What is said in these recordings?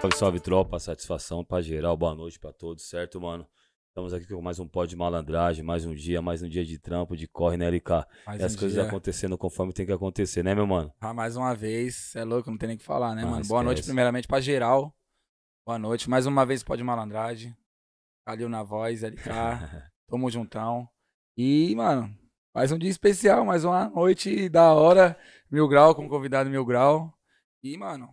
Salve, salve, tropa, satisfação pra geral, boa noite pra todos, certo, mano? Estamos aqui com mais um pó de malandragem, mais um dia, mais um dia de trampo, de corre, né, LK? Mais e as coisas dia. acontecendo conforme tem que acontecer, né, meu mano? Ah, mais uma vez, é louco, não tem nem o que falar, né, ah, mano? Esquece. Boa noite, primeiramente, pra geral. Boa noite, mais uma vez, pó de malandragem. Calil na voz, LK. Tamo juntão. E, mano, mais um dia especial, mais uma noite da hora. Mil grau, com o convidado Mil grau. E, mano,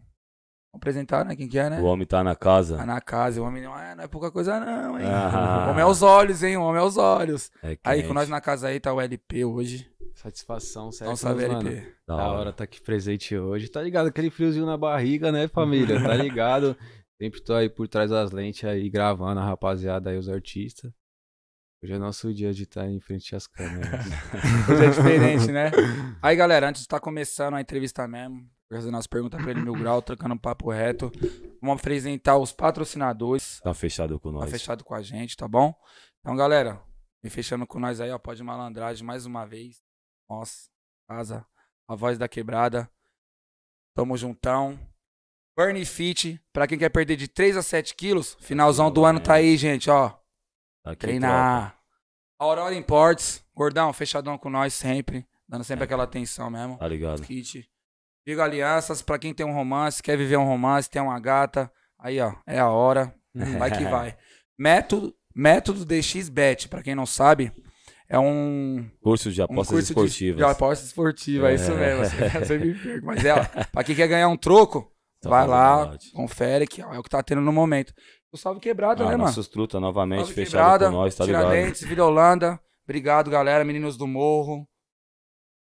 apresentar né? Quem que é, né? O homem tá na casa. Tá na casa. O homem não é, não é pouca coisa, não, hein? Ah. O homem é os olhos, hein? O homem é os olhos. É aí, com nós na casa aí, tá o LP hoje. Satisfação, certo? Não LP. Da, da hora. tá aqui presente hoje. Tá ligado? Aquele friozinho na barriga, né, família? Tá ligado? Sempre tô aí por trás das lentes aí, gravando a rapaziada aí, os artistas. Hoje é nosso dia de estar tá em frente às câmeras. Hoje é diferente, né? Aí, galera, antes de estar tá começando a entrevista mesmo, fazendo as perguntas pra ele mil grau, trocando um papo reto. Vamos apresentar os patrocinadores. Tá fechado com tá nós. Tá fechado com a gente, tá bom? Então, galera, me fechando com nós aí, ó. Pode malandragem mais uma vez. Nossa, casa, a voz da quebrada. Tamo juntão. Burn Fit, pra quem quer perder de 3 a 7 quilos, finalzão do ano tá aí, gente, ó. Tá aqui Treinar. Troca. Aurora Imports, gordão, fechadão com nós sempre. Dando sempre é. aquela atenção mesmo. Tá ligado. Kit liga alianças para quem tem um romance, quer viver um romance, tem uma gata. Aí, ó, é a hora. Vai que vai. Método, método DXBet, para quem não sabe, é um curso de apostas um curso esportivas. De, de apostas esportivas é. isso é. mesmo. Você, assim, você me perca, mas é, ó, pra quem quer ganhar um troco, vai lá, verdade. confere que ó, é o que tá tendo no momento. O salve quebrada, ah, né, mano? Sustruta novamente, salve fechado quebrada, com nós, tá ligado? Tiradentes, Vila Holanda. Obrigado, galera, meninos do morro.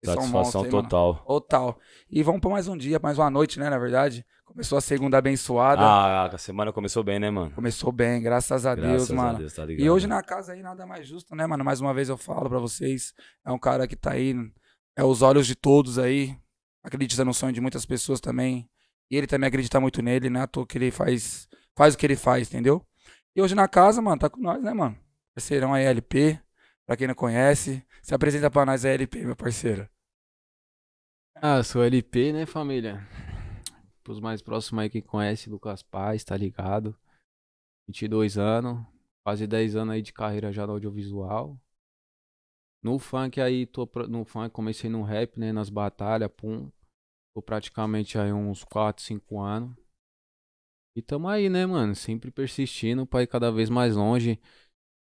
Satisfação total. Aí, total. E vamos para mais um dia, mais uma noite, né, na verdade. Começou a segunda abençoada. Ah, a semana começou bem, né, mano? Começou bem, graças a graças Deus, a mano. Deus, tá ligado, e hoje mano. na casa aí nada mais justo, né, mano? Mais uma vez eu falo para vocês, é um cara que tá aí, é os olhos de todos aí, acredita no sonho de muitas pessoas também. E ele também acredita muito nele, né? Tô que ele faz, faz o que ele faz, entendeu? E hoje na casa, mano, tá com nós, né, mano? Parceirão aí, LP. Pra quem não conhece, se apresenta pra nós a LP, meu parceiro. Ah, sou LP, né, família? Pros mais próximos aí que conhece, Lucas Paz, tá ligado? 22 anos, quase 10 anos aí de carreira já no audiovisual. No funk aí, tô no funk, comecei no rap, né, nas batalhas, pum. Tô praticamente aí uns 4, 5 anos. E tamo aí, né, mano? Sempre persistindo pra ir cada vez mais longe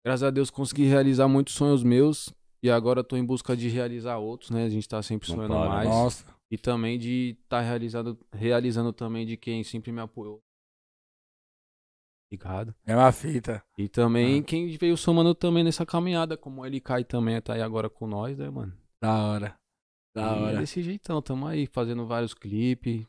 graças a Deus consegui realizar muitos sonhos meus e agora estou em busca de realizar outros, né? A gente está sempre sonhando né? mais. Nossa. E também de estar tá realizando também de quem sempre me apoiou. obrigado É uma fita. E também ah. quem veio somando também nessa caminhada, como ele cai também, tá aí agora com nós, né, mano? Da hora. Da e hora. É desse jeitão, tamo aí fazendo vários clipes,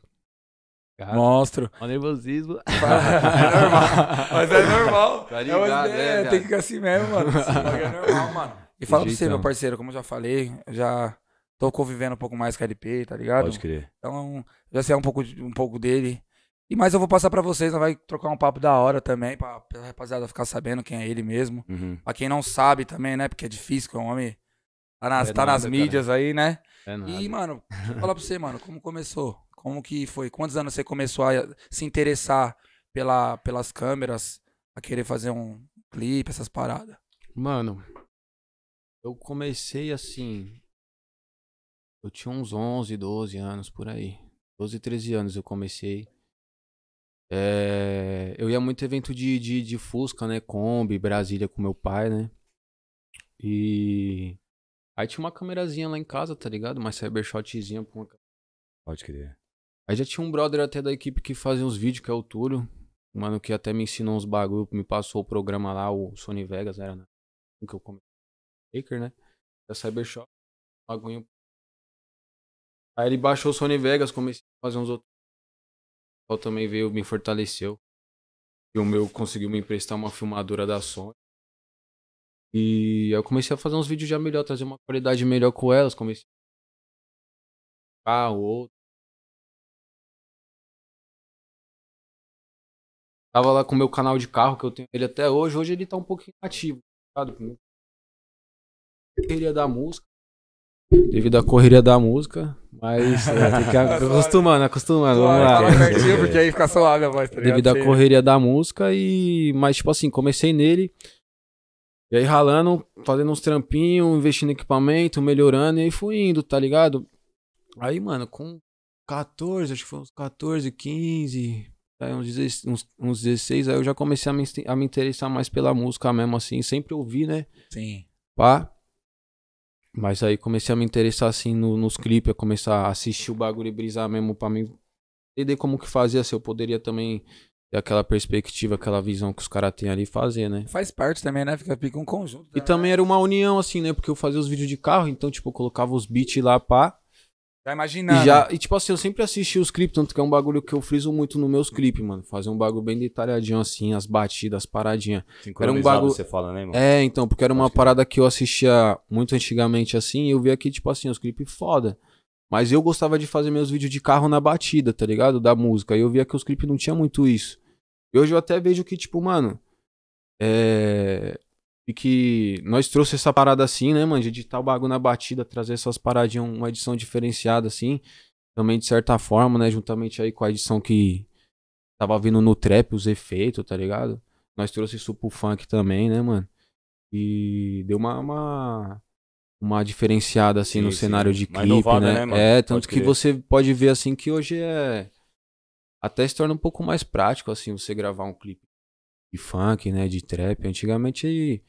Cara, Monstro. O nervosismo. É normal. Mas é normal. Tá ligado, é, uma, é, é tem que ficar assim mesmo, mano. é normal, mano. E fala pra você, meu parceiro, como eu já falei, já tô convivendo um pouco mais com a LP, tá ligado? Pode crer. Então, já sei um pouco, um pouco dele. E mais eu vou passar pra vocês, vai trocar um papo da hora também, pra, pra rapaziada ficar sabendo quem é ele mesmo. Uhum. Pra quem não sabe também, né? Porque é difícil, que é um homem. Tá nas, é tá nada, nas mídias cara. aí, né? É nada. E, mano, falar pra você, mano, como começou? Como que foi? Quantos anos você começou a se interessar pela, pelas câmeras, a querer fazer um clipe, essas paradas? Mano, eu comecei assim. Eu tinha uns 11, 12 anos por aí. 12, 13 anos eu comecei. É, eu ia muito evento de, de, de Fusca, né? Kombi, Brasília com meu pai, né? E. Aí tinha uma câmerazinha lá em casa, tá ligado? Uma cybershotzinha com uma Pode crer. Aí já tinha um brother até da equipe que fazia uns vídeos, que é o Túlio. Mano, que até me ensinou uns bagulho, me passou o programa lá, o Sony Vegas, era né? o que eu comecei. Baker, né? Da Cybershop. Bagulho. Aí ele baixou o Sony Vegas, comecei a fazer uns outros. O também veio, me fortaleceu. E o meu conseguiu me emprestar uma filmadora da Sony. E eu comecei a fazer uns vídeos já melhor, trazer uma qualidade melhor com elas. Comecei. Ah, outro. Tava lá com o meu canal de carro, que eu tenho ele até hoje. Hoje ele tá um pouquinho ativo, sabe? Tá correria da música. Devido à correria da música, mas é, tem que acostumando, acostumando. Vamos lá. porque aí fica suave a voz, tá Devido à correria da música e. Mas, tipo assim, comecei nele. E aí ralando, fazendo uns trampinhos, investindo em equipamento, melhorando, e aí fui indo, tá ligado? Aí, mano, com 14, acho que foi uns 14, 15, Daí uns 16, uns, uns 16, aí eu já comecei a me, a me interessar mais pela música mesmo, assim. Sempre ouvi, né? Sim. Pá. Mas aí comecei a me interessar, assim, no, nos clipes, a começar a assistir o bagulho e brisar mesmo pra mim entender como que fazia, se eu poderia também ter aquela perspectiva, aquela visão que os caras têm ali fazer, né? Faz parte também, né? Fica, fica um conjunto. E também né? era uma união, assim, né? Porque eu fazia os vídeos de carro, então, tipo, eu colocava os beats lá, pá. Tá já imaginando. E, já, e tipo assim, eu sempre assisti os clipes, tanto que é um bagulho que eu friso muito nos meus clipes, mano. Fazer um bagulho bem detalhadinho assim, as batidas, as paradinhas. Era um bagulho... você fala, né, mano? É, então, porque era uma Acho parada que... que eu assistia muito antigamente assim, e eu via que, tipo assim, os clipes foda. Mas eu gostava de fazer meus vídeos de carro na batida, tá ligado? Da música. E eu via que os clipes não tinha muito isso. E hoje eu até vejo que, tipo, mano. É... E que nós trouxe essa parada assim, né, mano? De editar tá o bagulho na batida, trazer essas paradinhas, uma edição diferenciada assim. Também de certa forma, né? Juntamente aí com a edição que tava vindo no trap, os efeitos, tá ligado? Nós trouxe isso pro funk também, né, mano? E deu uma, uma uma diferenciada assim sim, no sim. cenário de clipe, né? né mano? é, tanto que você pode ver assim que hoje é até se torna um pouco mais prático assim você gravar um clipe de funk, né? De trap. Antigamente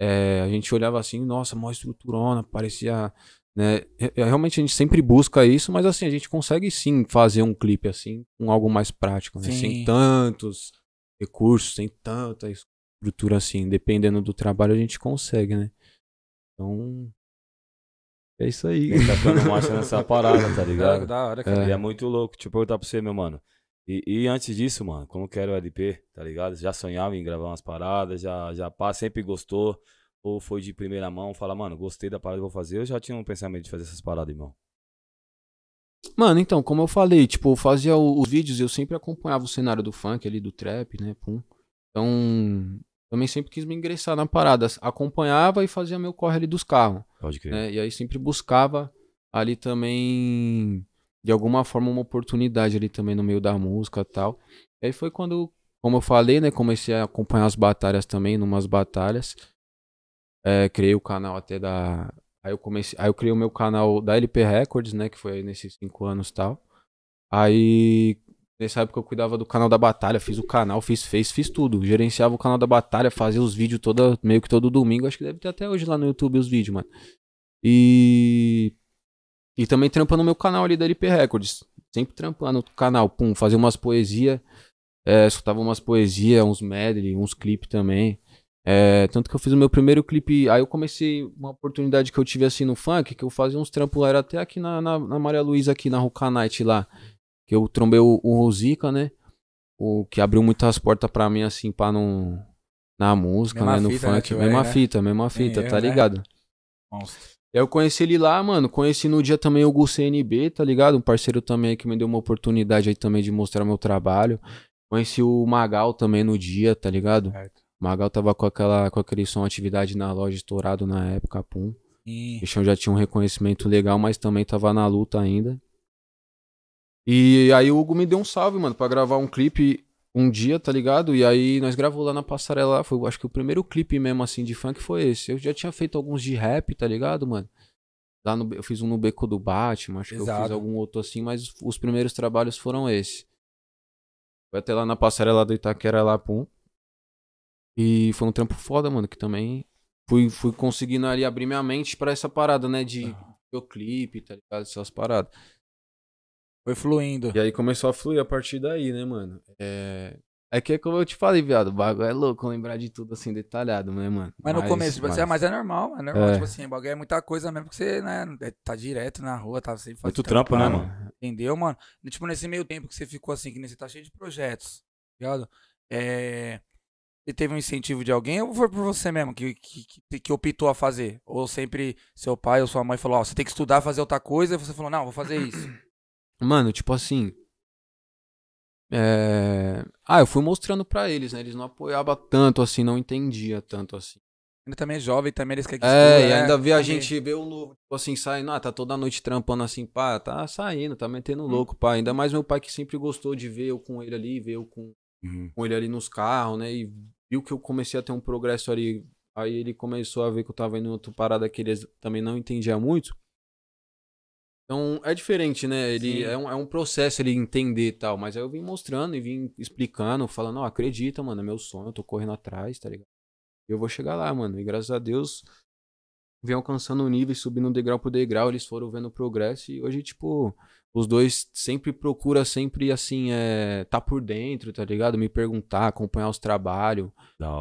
é, a gente olhava assim, nossa, mó estruturona, parecia. Né? É, é, realmente a gente sempre busca isso, mas assim, a gente consegue sim fazer um clipe assim, com algo mais prático, né? Sem tantos recursos, sem tanta estrutura assim, dependendo do trabalho a gente consegue, né? Então, é isso aí. tá ficando massa nessa parada, tá ligado? É, da hora, é. cara. É. E é muito louco. Tipo, eu perguntar pra você, meu mano. E, e, antes disso, mano, como que era o LP, tá ligado? Já sonhava em gravar umas paradas, já, já pá, sempre gostou. Ou foi de primeira mão, fala, mano, gostei da parada, vou fazer. Eu já tinha um pensamento de fazer essas paradas, irmão. Mano, então, como eu falei, tipo, eu fazia os vídeos, eu sempre acompanhava o cenário do funk ali, do trap, né, pum. Então, também sempre quis me ingressar na parada. Acompanhava e fazia meu corre ali dos carros. Pode crer. Né? E aí sempre buscava ali também de alguma forma uma oportunidade ali também no meio da música tal. E aí foi quando, como eu falei, né, comecei a acompanhar as batalhas também, numas batalhas. É, criei o canal até da. Aí eu comecei. Aí eu criei o meu canal da LP Records, né? Que foi nesses cinco anos tal. Aí. Nessa época eu cuidava do canal da batalha, fiz o canal, fiz fez, fiz tudo. Gerenciava o canal da batalha, fazia os vídeos toda, meio que todo domingo. Acho que deve ter até hoje lá no YouTube os vídeos, mano. E e também trampa no meu canal ali da LP Records. Sempre trampando no canal, pum, fazia umas poesias. É, escutava umas poesias, uns medley, uns clipes também. É, tanto que eu fiz o meu primeiro clipe. Aí eu comecei uma oportunidade que eu tive assim no funk, que eu fazia uns trampos lá, era até aqui na, na, na Maria Luísa, aqui na Night lá. Que eu trombei o, o Rosica, né? O que abriu muitas portas pra mim, assim, pra não. Na música, mesma né? No fita, né, funk. Né, mesma, fita, né? mesma fita, mesma fita, tá né? ligado? Monstro aí eu conheci ele lá, mano. Conheci no dia também o Gu CNB, tá ligado? Um parceiro também que me deu uma oportunidade aí também de mostrar meu trabalho. Conheci o Magal também no dia, tá ligado? Certo. O Magal tava com aquela com aquele som atividade na loja estourado na época, pum. E... O já tinha um reconhecimento legal, mas também tava na luta ainda. E aí o Hugo me deu um salve, mano, para gravar um clipe um dia, tá ligado? E aí nós gravou lá na passarela, foi, acho que o primeiro clipe mesmo assim de funk foi esse. Eu já tinha feito alguns de rap, tá ligado, mano? Lá no, eu fiz um no Beco do Batman, acho Exato. que eu fiz algum outro assim, mas os primeiros trabalhos foram esse. Foi até lá na passarela do Itaquera lá, pum. E foi um trampo foda, mano, que também fui, fui conseguindo ali abrir minha mente para essa parada, né, de videoclipe, tá ligado? Essas paradas. Foi fluindo. E aí começou a fluir a partir daí, né, mano? É, é que é como eu te falei, viado, o bagulho é louco lembrar de tudo assim, detalhado, né, mano? Mas, mas no começo, tipo, assim, mas... Assim, é, mas é normal, é normal. É. Tipo assim, o bagulho é muita coisa mesmo que você, né, é, tá direto na rua, tá sempre fazendo. Muito trampo, né, mano? Entendeu, mano? Tipo, nesse meio tempo que você ficou assim, que você tá cheio de projetos, viado? É. Você teve um incentivo de alguém ou foi por você mesmo que, que, que optou a fazer? Ou sempre seu pai ou sua mãe falou, ó, oh, você tem que estudar, fazer outra coisa, e você falou, não, vou fazer isso. Mano, tipo assim. É... Ah, eu fui mostrando para eles, né? Eles não apoiavam tanto assim, não entendia tanto assim. Ainda também é jovem, também eles querem que É, e ainda é, vê a gente, ver o novo, tipo assim, saindo, ah, tá toda noite trampando assim, pá, tá saindo, tá metendo hum. louco, pá. Ainda mais meu pai que sempre gostou de ver eu com ele ali, ver eu com, uhum. com ele ali nos carros, né? E viu que eu comecei a ter um progresso ali. Aí ele começou a ver que eu tava indo em outra parada que ele também não entendia muito. Então é diferente, né? Ele é um, é um, processo ele entender e tal. Mas aí eu vim mostrando e vim explicando, falando, ó, oh, acredita, mano, é meu sonho, eu tô correndo atrás, tá ligado? Eu vou chegar lá, mano. E graças a Deus, vem alcançando um nível e subindo degrau por degrau, eles foram vendo o progresso e hoje, tipo, os dois sempre procura sempre, assim, é, tá por dentro, tá ligado? Me perguntar, acompanhar os trabalhos.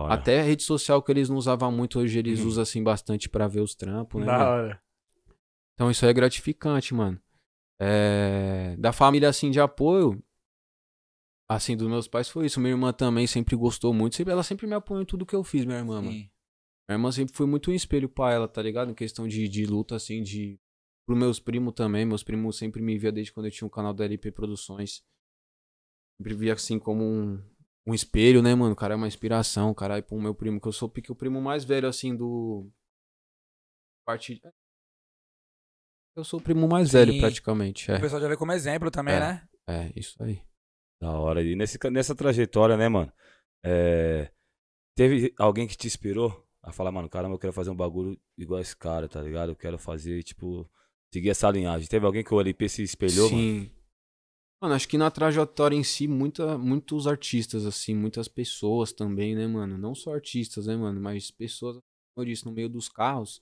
Até a rede social que eles não usavam muito, hoje eles usam, assim, bastante para ver os trampos, né? Da mano? hora. Então isso aí é gratificante, mano. É... Da família, assim, de apoio, assim, dos meus pais foi isso. Minha irmã também sempre gostou muito. Ela sempre me apoiou em tudo que eu fiz, minha irmã, mano. Minha irmã sempre foi muito um espelho pra ela, tá ligado? Em questão de, de luta, assim, de... Pro meus primos também. Meus primos sempre me via desde quando eu tinha um canal da LP Produções. Sempre via, assim, como um, um espelho, né, mano? O cara é uma inspiração, caralho, é, pro meu primo, que eu sou porque o primo mais velho, assim, do. Parte. Eu sou o primo mais Sim. velho, praticamente. É. O pessoal já vê como exemplo também, é. né? É, isso aí. Da hora. E nesse, nessa trajetória, né, mano? É... Teve alguém que te inspirou a falar, mano, caramba, eu quero fazer um bagulho igual esse cara, tá ligado? Eu quero fazer, tipo, seguir essa linhagem. Teve alguém que o LP se espelhou, Sim. mano? Mano, acho que na trajetória em si, muita, muitos artistas, assim, muitas pessoas também, né, mano? Não só artistas, né, mano? Mas pessoas, como eu disse, no meio dos carros,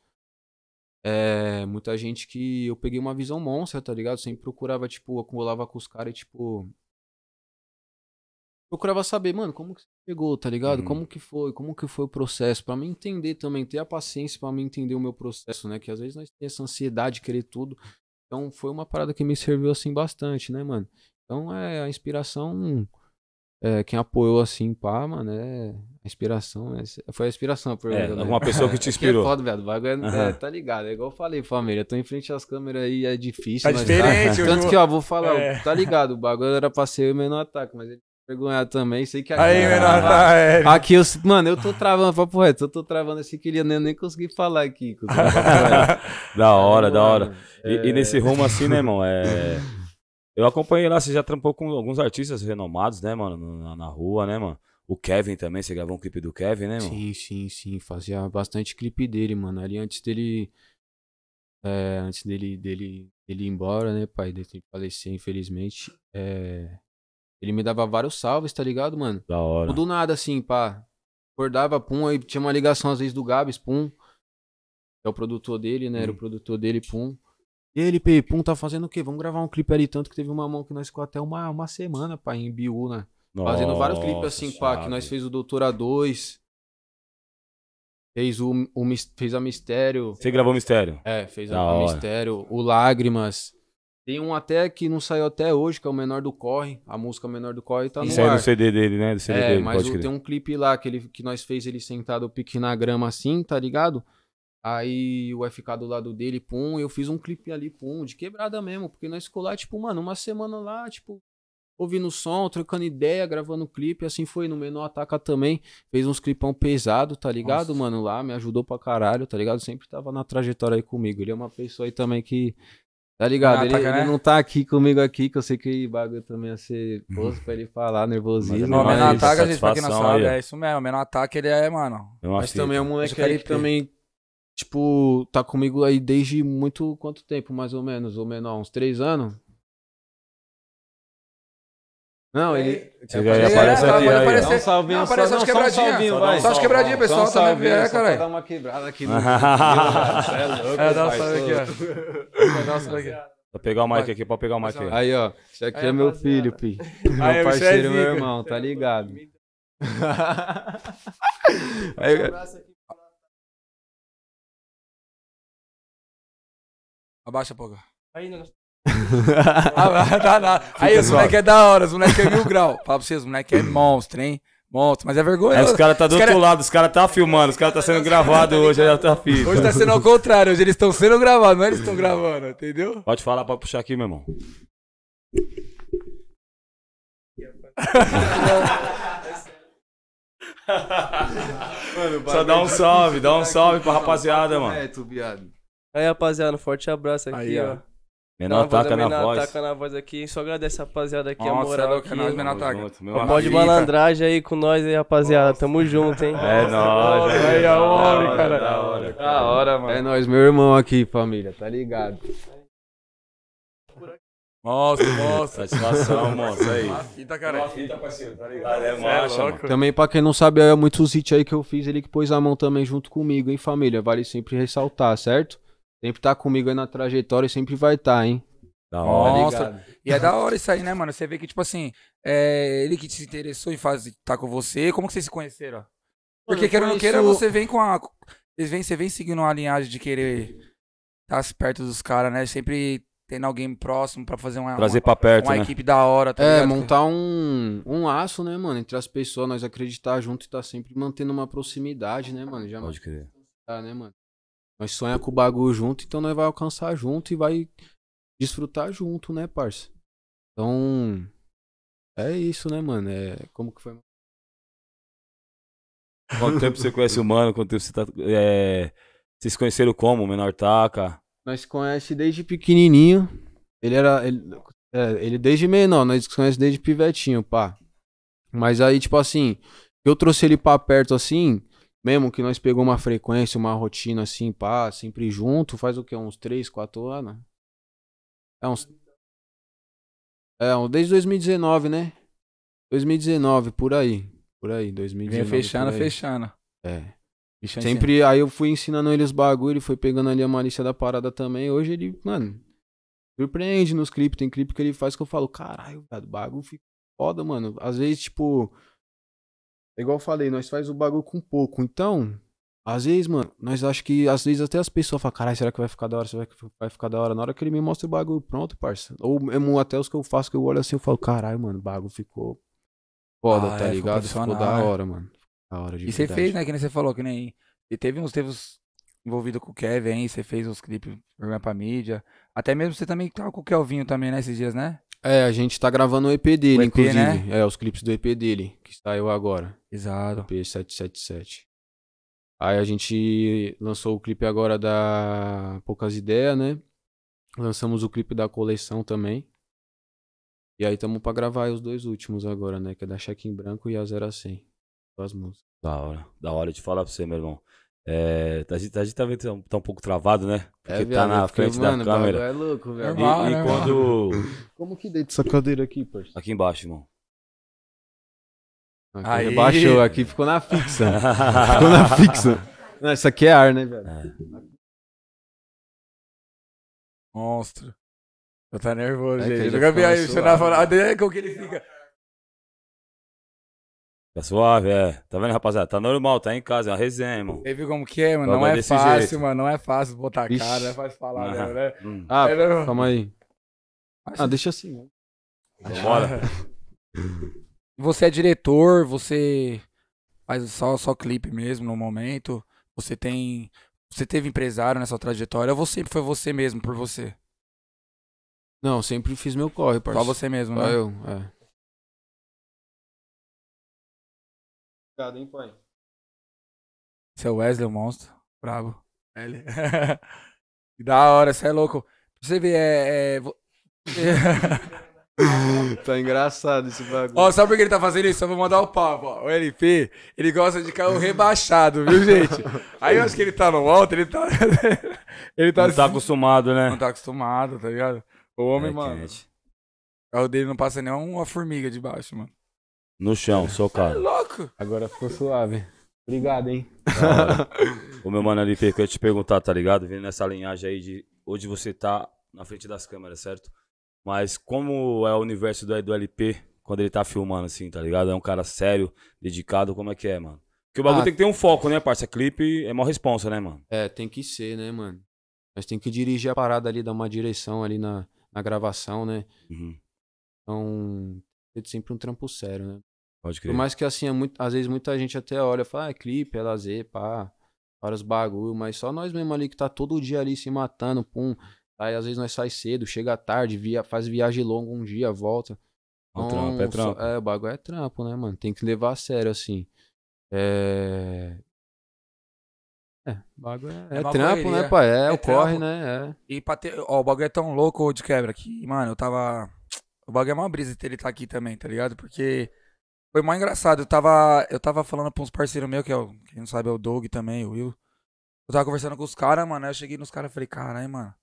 é, muita gente que eu peguei uma visão monstra, tá ligado? Sempre procurava, tipo, acumulava com os caras e, tipo. Procurava saber, mano, como que você pegou, tá ligado? Uhum. Como que foi? Como que foi o processo? para me entender também, ter a paciência para me entender o meu processo, né? Que às vezes nós temos essa ansiedade, querer tudo. Então foi uma parada que me serviu assim bastante, né, mano? Então é a inspiração é, quem apoiou assim, pá, mano, é inspiração, né? Foi a inspiração, por é, Alguma pessoa que te é inspirou. é foda, velho. O bagulho é, é tá ligado. É igual eu falei, família. Tô em frente às câmeras aí, é difícil. Tá diferente, tá... Tanto que, ó, vou falar, é. tá ligado. O bagulho era pra ser o menor ataque, mas ele também. Sei que aqui. Aí, menor ataque. Aqui eu. Mano, eu tô travando, papo reto. Eu tô travando assim que eu nem, nem consegui falar aqui. da hora, da hora. Então, e, e, nesse rumo assim, né, irmão? É. Eu acompanhei lá, você já trampou com alguns artistas renomados, né, mano? Na, na rua, né, mano? O Kevin também, você gravou um clipe do Kevin, né, mano? Sim, sim, sim. Fazia bastante clipe dele, mano. Ali antes dele. É, antes dele, dele, dele ir embora, né, pai? Dele falecer, infelizmente. É, ele me dava vários salves, tá ligado, mano? Da hora. Do nada, assim, pá. Acordava, pum, aí tinha uma ligação às vezes do Gabs, pum. É o produtor dele, né? Era hum. o produtor dele, pum. E aí, LP, Pum, tá fazendo o quê? Vamos gravar um clipe ali, tanto que teve uma mão que nós ficou até uma, uma semana, pai, em Biú, né? Nossa, fazendo vários clipes assim, pá, que nós fez o Doutora 2. Fez, o, o, fez a Mistério. Você gravou Mistério? É, fez a, a, Mistério. O Lágrimas. Tem um até que não saiu até hoje, que é o Menor do Corre. A música Menor do Corre tá no Isso ar. Isso é do CD dele, né? Do CD é, dele, mas o, tem um clipe lá que, ele, que nós fez ele sentado pique na grama assim, tá ligado? Aí o FK do lado dele, pum, eu fiz um clipe ali, pum, de quebrada mesmo, porque na escola tipo, mano, uma semana lá, tipo, ouvindo som, trocando ideia, gravando clipe, assim foi no Menor Ataca também, fez uns clipão pesado, tá ligado, Nossa. mano, lá, me ajudou pra caralho, tá ligado, sempre tava na trajetória aí comigo, ele é uma pessoa aí também que, tá ligado, ah, ele, ele, né? não tá aqui comigo aqui, que eu sei que bagulho também ia é ser posto pra ele falar, nervosismo. É não, o Menor é Ataca, gente, pra quem não sabe, aí. é isso mesmo, o Menor Ataca ele é, mano. É mas também é um moleque que também tipo, tá comigo aí desde muito quanto tempo, mais ou menos? Ou menor, uns três anos? Não, ele. Você é. tipo, já aparece, é, aparece aqui, aí. Aparecer... um salvinho, não, aparece só, não, quebradinha. um salvinho, vai. Só, as quebradinhas, pessoal, um salvinho, também. É, dar uma quebrada aqui no. Você é louco, É, dá um aqui, ó. Vou pegar o Mike aqui, pode pegar o Mike aí. Aí, ó. Isso aqui aí, é meu filho, Pi. Meu parceiro, meu irmão, tá ligado? aí, um abraço aqui. Abaixa a Aí, não. ah, tá, tá. Aí, os moleques é da hora, os moleques é mil grau. Fala pra vocês, os moleques é monstro, hein? Monstro, mas é vergonha. É, os caras tá do cara... outro é- lado, os caras tá filmando, os caras tá sendo gravado hoje, já tá fita. Hoje tá sendo ao contrário, hoje eles estão sendo gravados, não é eles estão gravando, entendeu? Pode falar pra puxar aqui, meu irmão. mano, Só dá um tá salve, dá um salve pra tá rapaziada, mano. É, tu viado. Aí, rapaziada, um forte abraço aqui, aí, ó. Menor na voz, menor ataca na voz aqui. Só agradece rapaziada aqui, Nossa, a moral é aqui. É nós, menor ataca. Pode malandragem aí com nós aí, rapaziada. Nossa. Tamo junto, hein? É, é nóis. Aí, a hora, cara. Da hora, cara. Da hora, mano. É nóis, meu irmão aqui, família. Tá ligado? Mostra, mostra. Satisfação, mostra aí. Fita, cara. Fita, parceiro, tá ligado? é mano. É também, pra quem não sabe, é muitos hits aí que eu fiz, ele que pôs a mão também junto comigo, hein, família? Vale sempre ressaltar, certo? Sempre tá comigo aí na trajetória e sempre vai estar, tá, hein? Da Nossa. e é da hora isso aí, né, mano? Você vê que, tipo assim, é ele que te interessou em fazer, tá com você. Como que vocês se conheceram? Porque, mano, ou não queira, você vem com a. Vocês vem, você vem seguindo uma linhagem de querer estar tá perto dos caras, né? Sempre tendo alguém próximo para fazer uma, Trazer uma, pra perto, uma né? equipe da hora. Tá é, ligado? montar um, um laço, né, mano, entre as pessoas, nós acreditar junto e tá sempre mantendo uma proximidade, né, mano? Já Pode crer. Tá, né, mano? Nós sonha com o bagulho junto, então nós vai alcançar junto e vai desfrutar junto, né, parça? Então, é isso, né, mano? É como que foi? Quanto tempo você conhece o mano? Quanto tempo você tá. É... Vocês conheceram como? Menor Taca? Nós conhece desde pequenininho. Ele era. Ele, é, ele desde menor, nós conhecemos desde pivetinho, pá. Mas aí, tipo assim, eu trouxe ele pra perto assim mesmo que nós pegamos uma frequência, uma rotina assim, pá, sempre junto, faz o quê? Uns 3, 4 anos? É uns. É, desde 2019, né? 2019, por aí. Por aí, 2019. Vinha fechando, fechando. É. Fechando sempre, aí eu fui ensinando ele os bagulho, ele foi pegando ali a malícia da parada também. Hoje ele, mano, surpreende nos clipes. Tem clipe que ele faz que eu falo, caralho, o bagulho fica foda, mano. Às vezes, tipo, é igual eu falei, nós faz o bagulho com pouco. Então, às vezes, mano, nós acho que às vezes até as pessoas falam, caralho, será que vai ficar da hora? Será que vai ficar da hora? Na hora que ele me mostra o bagulho pronto, parça. Ou mesmo até os que eu faço, que eu olho assim, eu falo, caralho, mano, o bagulho ficou foda, ah, tá é, ligado? Ficou, ficou da é. hora, mano. Da hora, de E você fez, né? Que nem você falou, que nem. E teve uns uns envolvido com o Kevin, você fez uns clipes pra mídia. Até mesmo você também tava com o Kelvinho também, né, esses dias, né? É, a gente tá gravando o EP dele, o EP, né? inclusive. Né? É, os clipes do EP dele, que saiu agora. Exato. EP 777. Aí a gente lançou o clipe agora da Poucas Ideias, né? Lançamos o clipe da coleção também. E aí tamo pra gravar os dois últimos agora, né? Que é da Cheque em Branco e a Zero a 100. Duas músicas. Da hora. Da hora de falar pra você, meu irmão. É, a gente, a gente também tá, tá um pouco travado, né? É, Porque é, tá na frente mano, da câmera. É louco, velho. É e, e né, quando. Como que deita essa cadeira aqui, parceiro? Aqui embaixo, irmão. Aqui Aí. aqui ficou na fixa. ficou na fixa. Não, isso aqui é ar, né, velho? É. Monstro. Eu tá nervoso, é gente. Eu nunca vi aí você Senado falar. Né? Olha como que ele fica. Tá suave, é. Tá vendo, rapaziada? Tá normal, tá em casa, é uma resenha, irmão. Você viu como que é, mano? Não, é fácil, jeito. mano. Não é fácil botar a cara, não é fácil falar, ah, né? Hum. É, ah, é, calma aí. Ah, deixa assim, mano. Né? Então bora. você é diretor, você faz só, só clipe mesmo no momento. Você tem. Você teve empresário nessa trajetória ou sempre foi você mesmo por você? Não, sempre fiz meu corre, parceiro. Só você mesmo, né? Só eu, é. Obrigado, hein, pai? Seu é Wesley, o monstro. Bravo. Ele. que da hora, você é louco. Pra você ver, é. é... tá engraçado esse bagulho. Ó, sabe por que ele tá fazendo isso? eu vou mandar o papo, ó. O LP, ele gosta de carro rebaixado, viu, gente? Aí eu acho que ele tá no alto, ele tá. ele tá. Não tá assim. acostumado, né? Não tá acostumado, tá ligado? O homem, é, mano. O carro dele não passa nem uma formiga de baixo, mano. No chão, é. socado. É louco. Agora ficou suave. Obrigado, hein? Ô, meu mano ali, que eu ia te perguntar, tá ligado? Vindo nessa linhagem aí de hoje você tá na frente das câmeras, certo? Mas como é o universo do, do LP quando ele tá filmando, assim, tá ligado? É um cara sério, dedicado, como é que é, mano? Porque o bagulho ah, tem que ter um foco, né, parça? Clipe é mó responsa, né, mano? É, tem que ser, né, mano? Mas tem que dirigir a parada ali, dar uma direção ali na, na gravação, né? Uhum. Então, sempre um trampo sério, né? Pode crer. Por mais que assim, é muito, às vezes muita gente até olha e fala, ah, é clipe, é lazer, pá, vários bagulho, mas só nós mesmo ali que tá todo dia ali se matando, pum. Aí às vezes nós sai cedo, chega tarde, via, faz viagem longa um dia, volta. Então, trampo, é então, trampo. é, o bagulho é trampo, né, mano? Tem que levar a sério, assim. É. É, bagulho é, é, é trampo, né, pai? É, é né? É. E pra ter... Ó, o bagulho é tão louco de quebra que, mano, eu tava. O bagulho é uma brisa ter ele tá aqui também, tá ligado? Porque foi mais engraçado. Eu tava, eu tava falando pra uns parceiros meus, que é o, quem não sabe é o Doug também, o Will. Eu tava conversando com os caras, mano. Aí eu cheguei nos caras e falei, caralho, mano.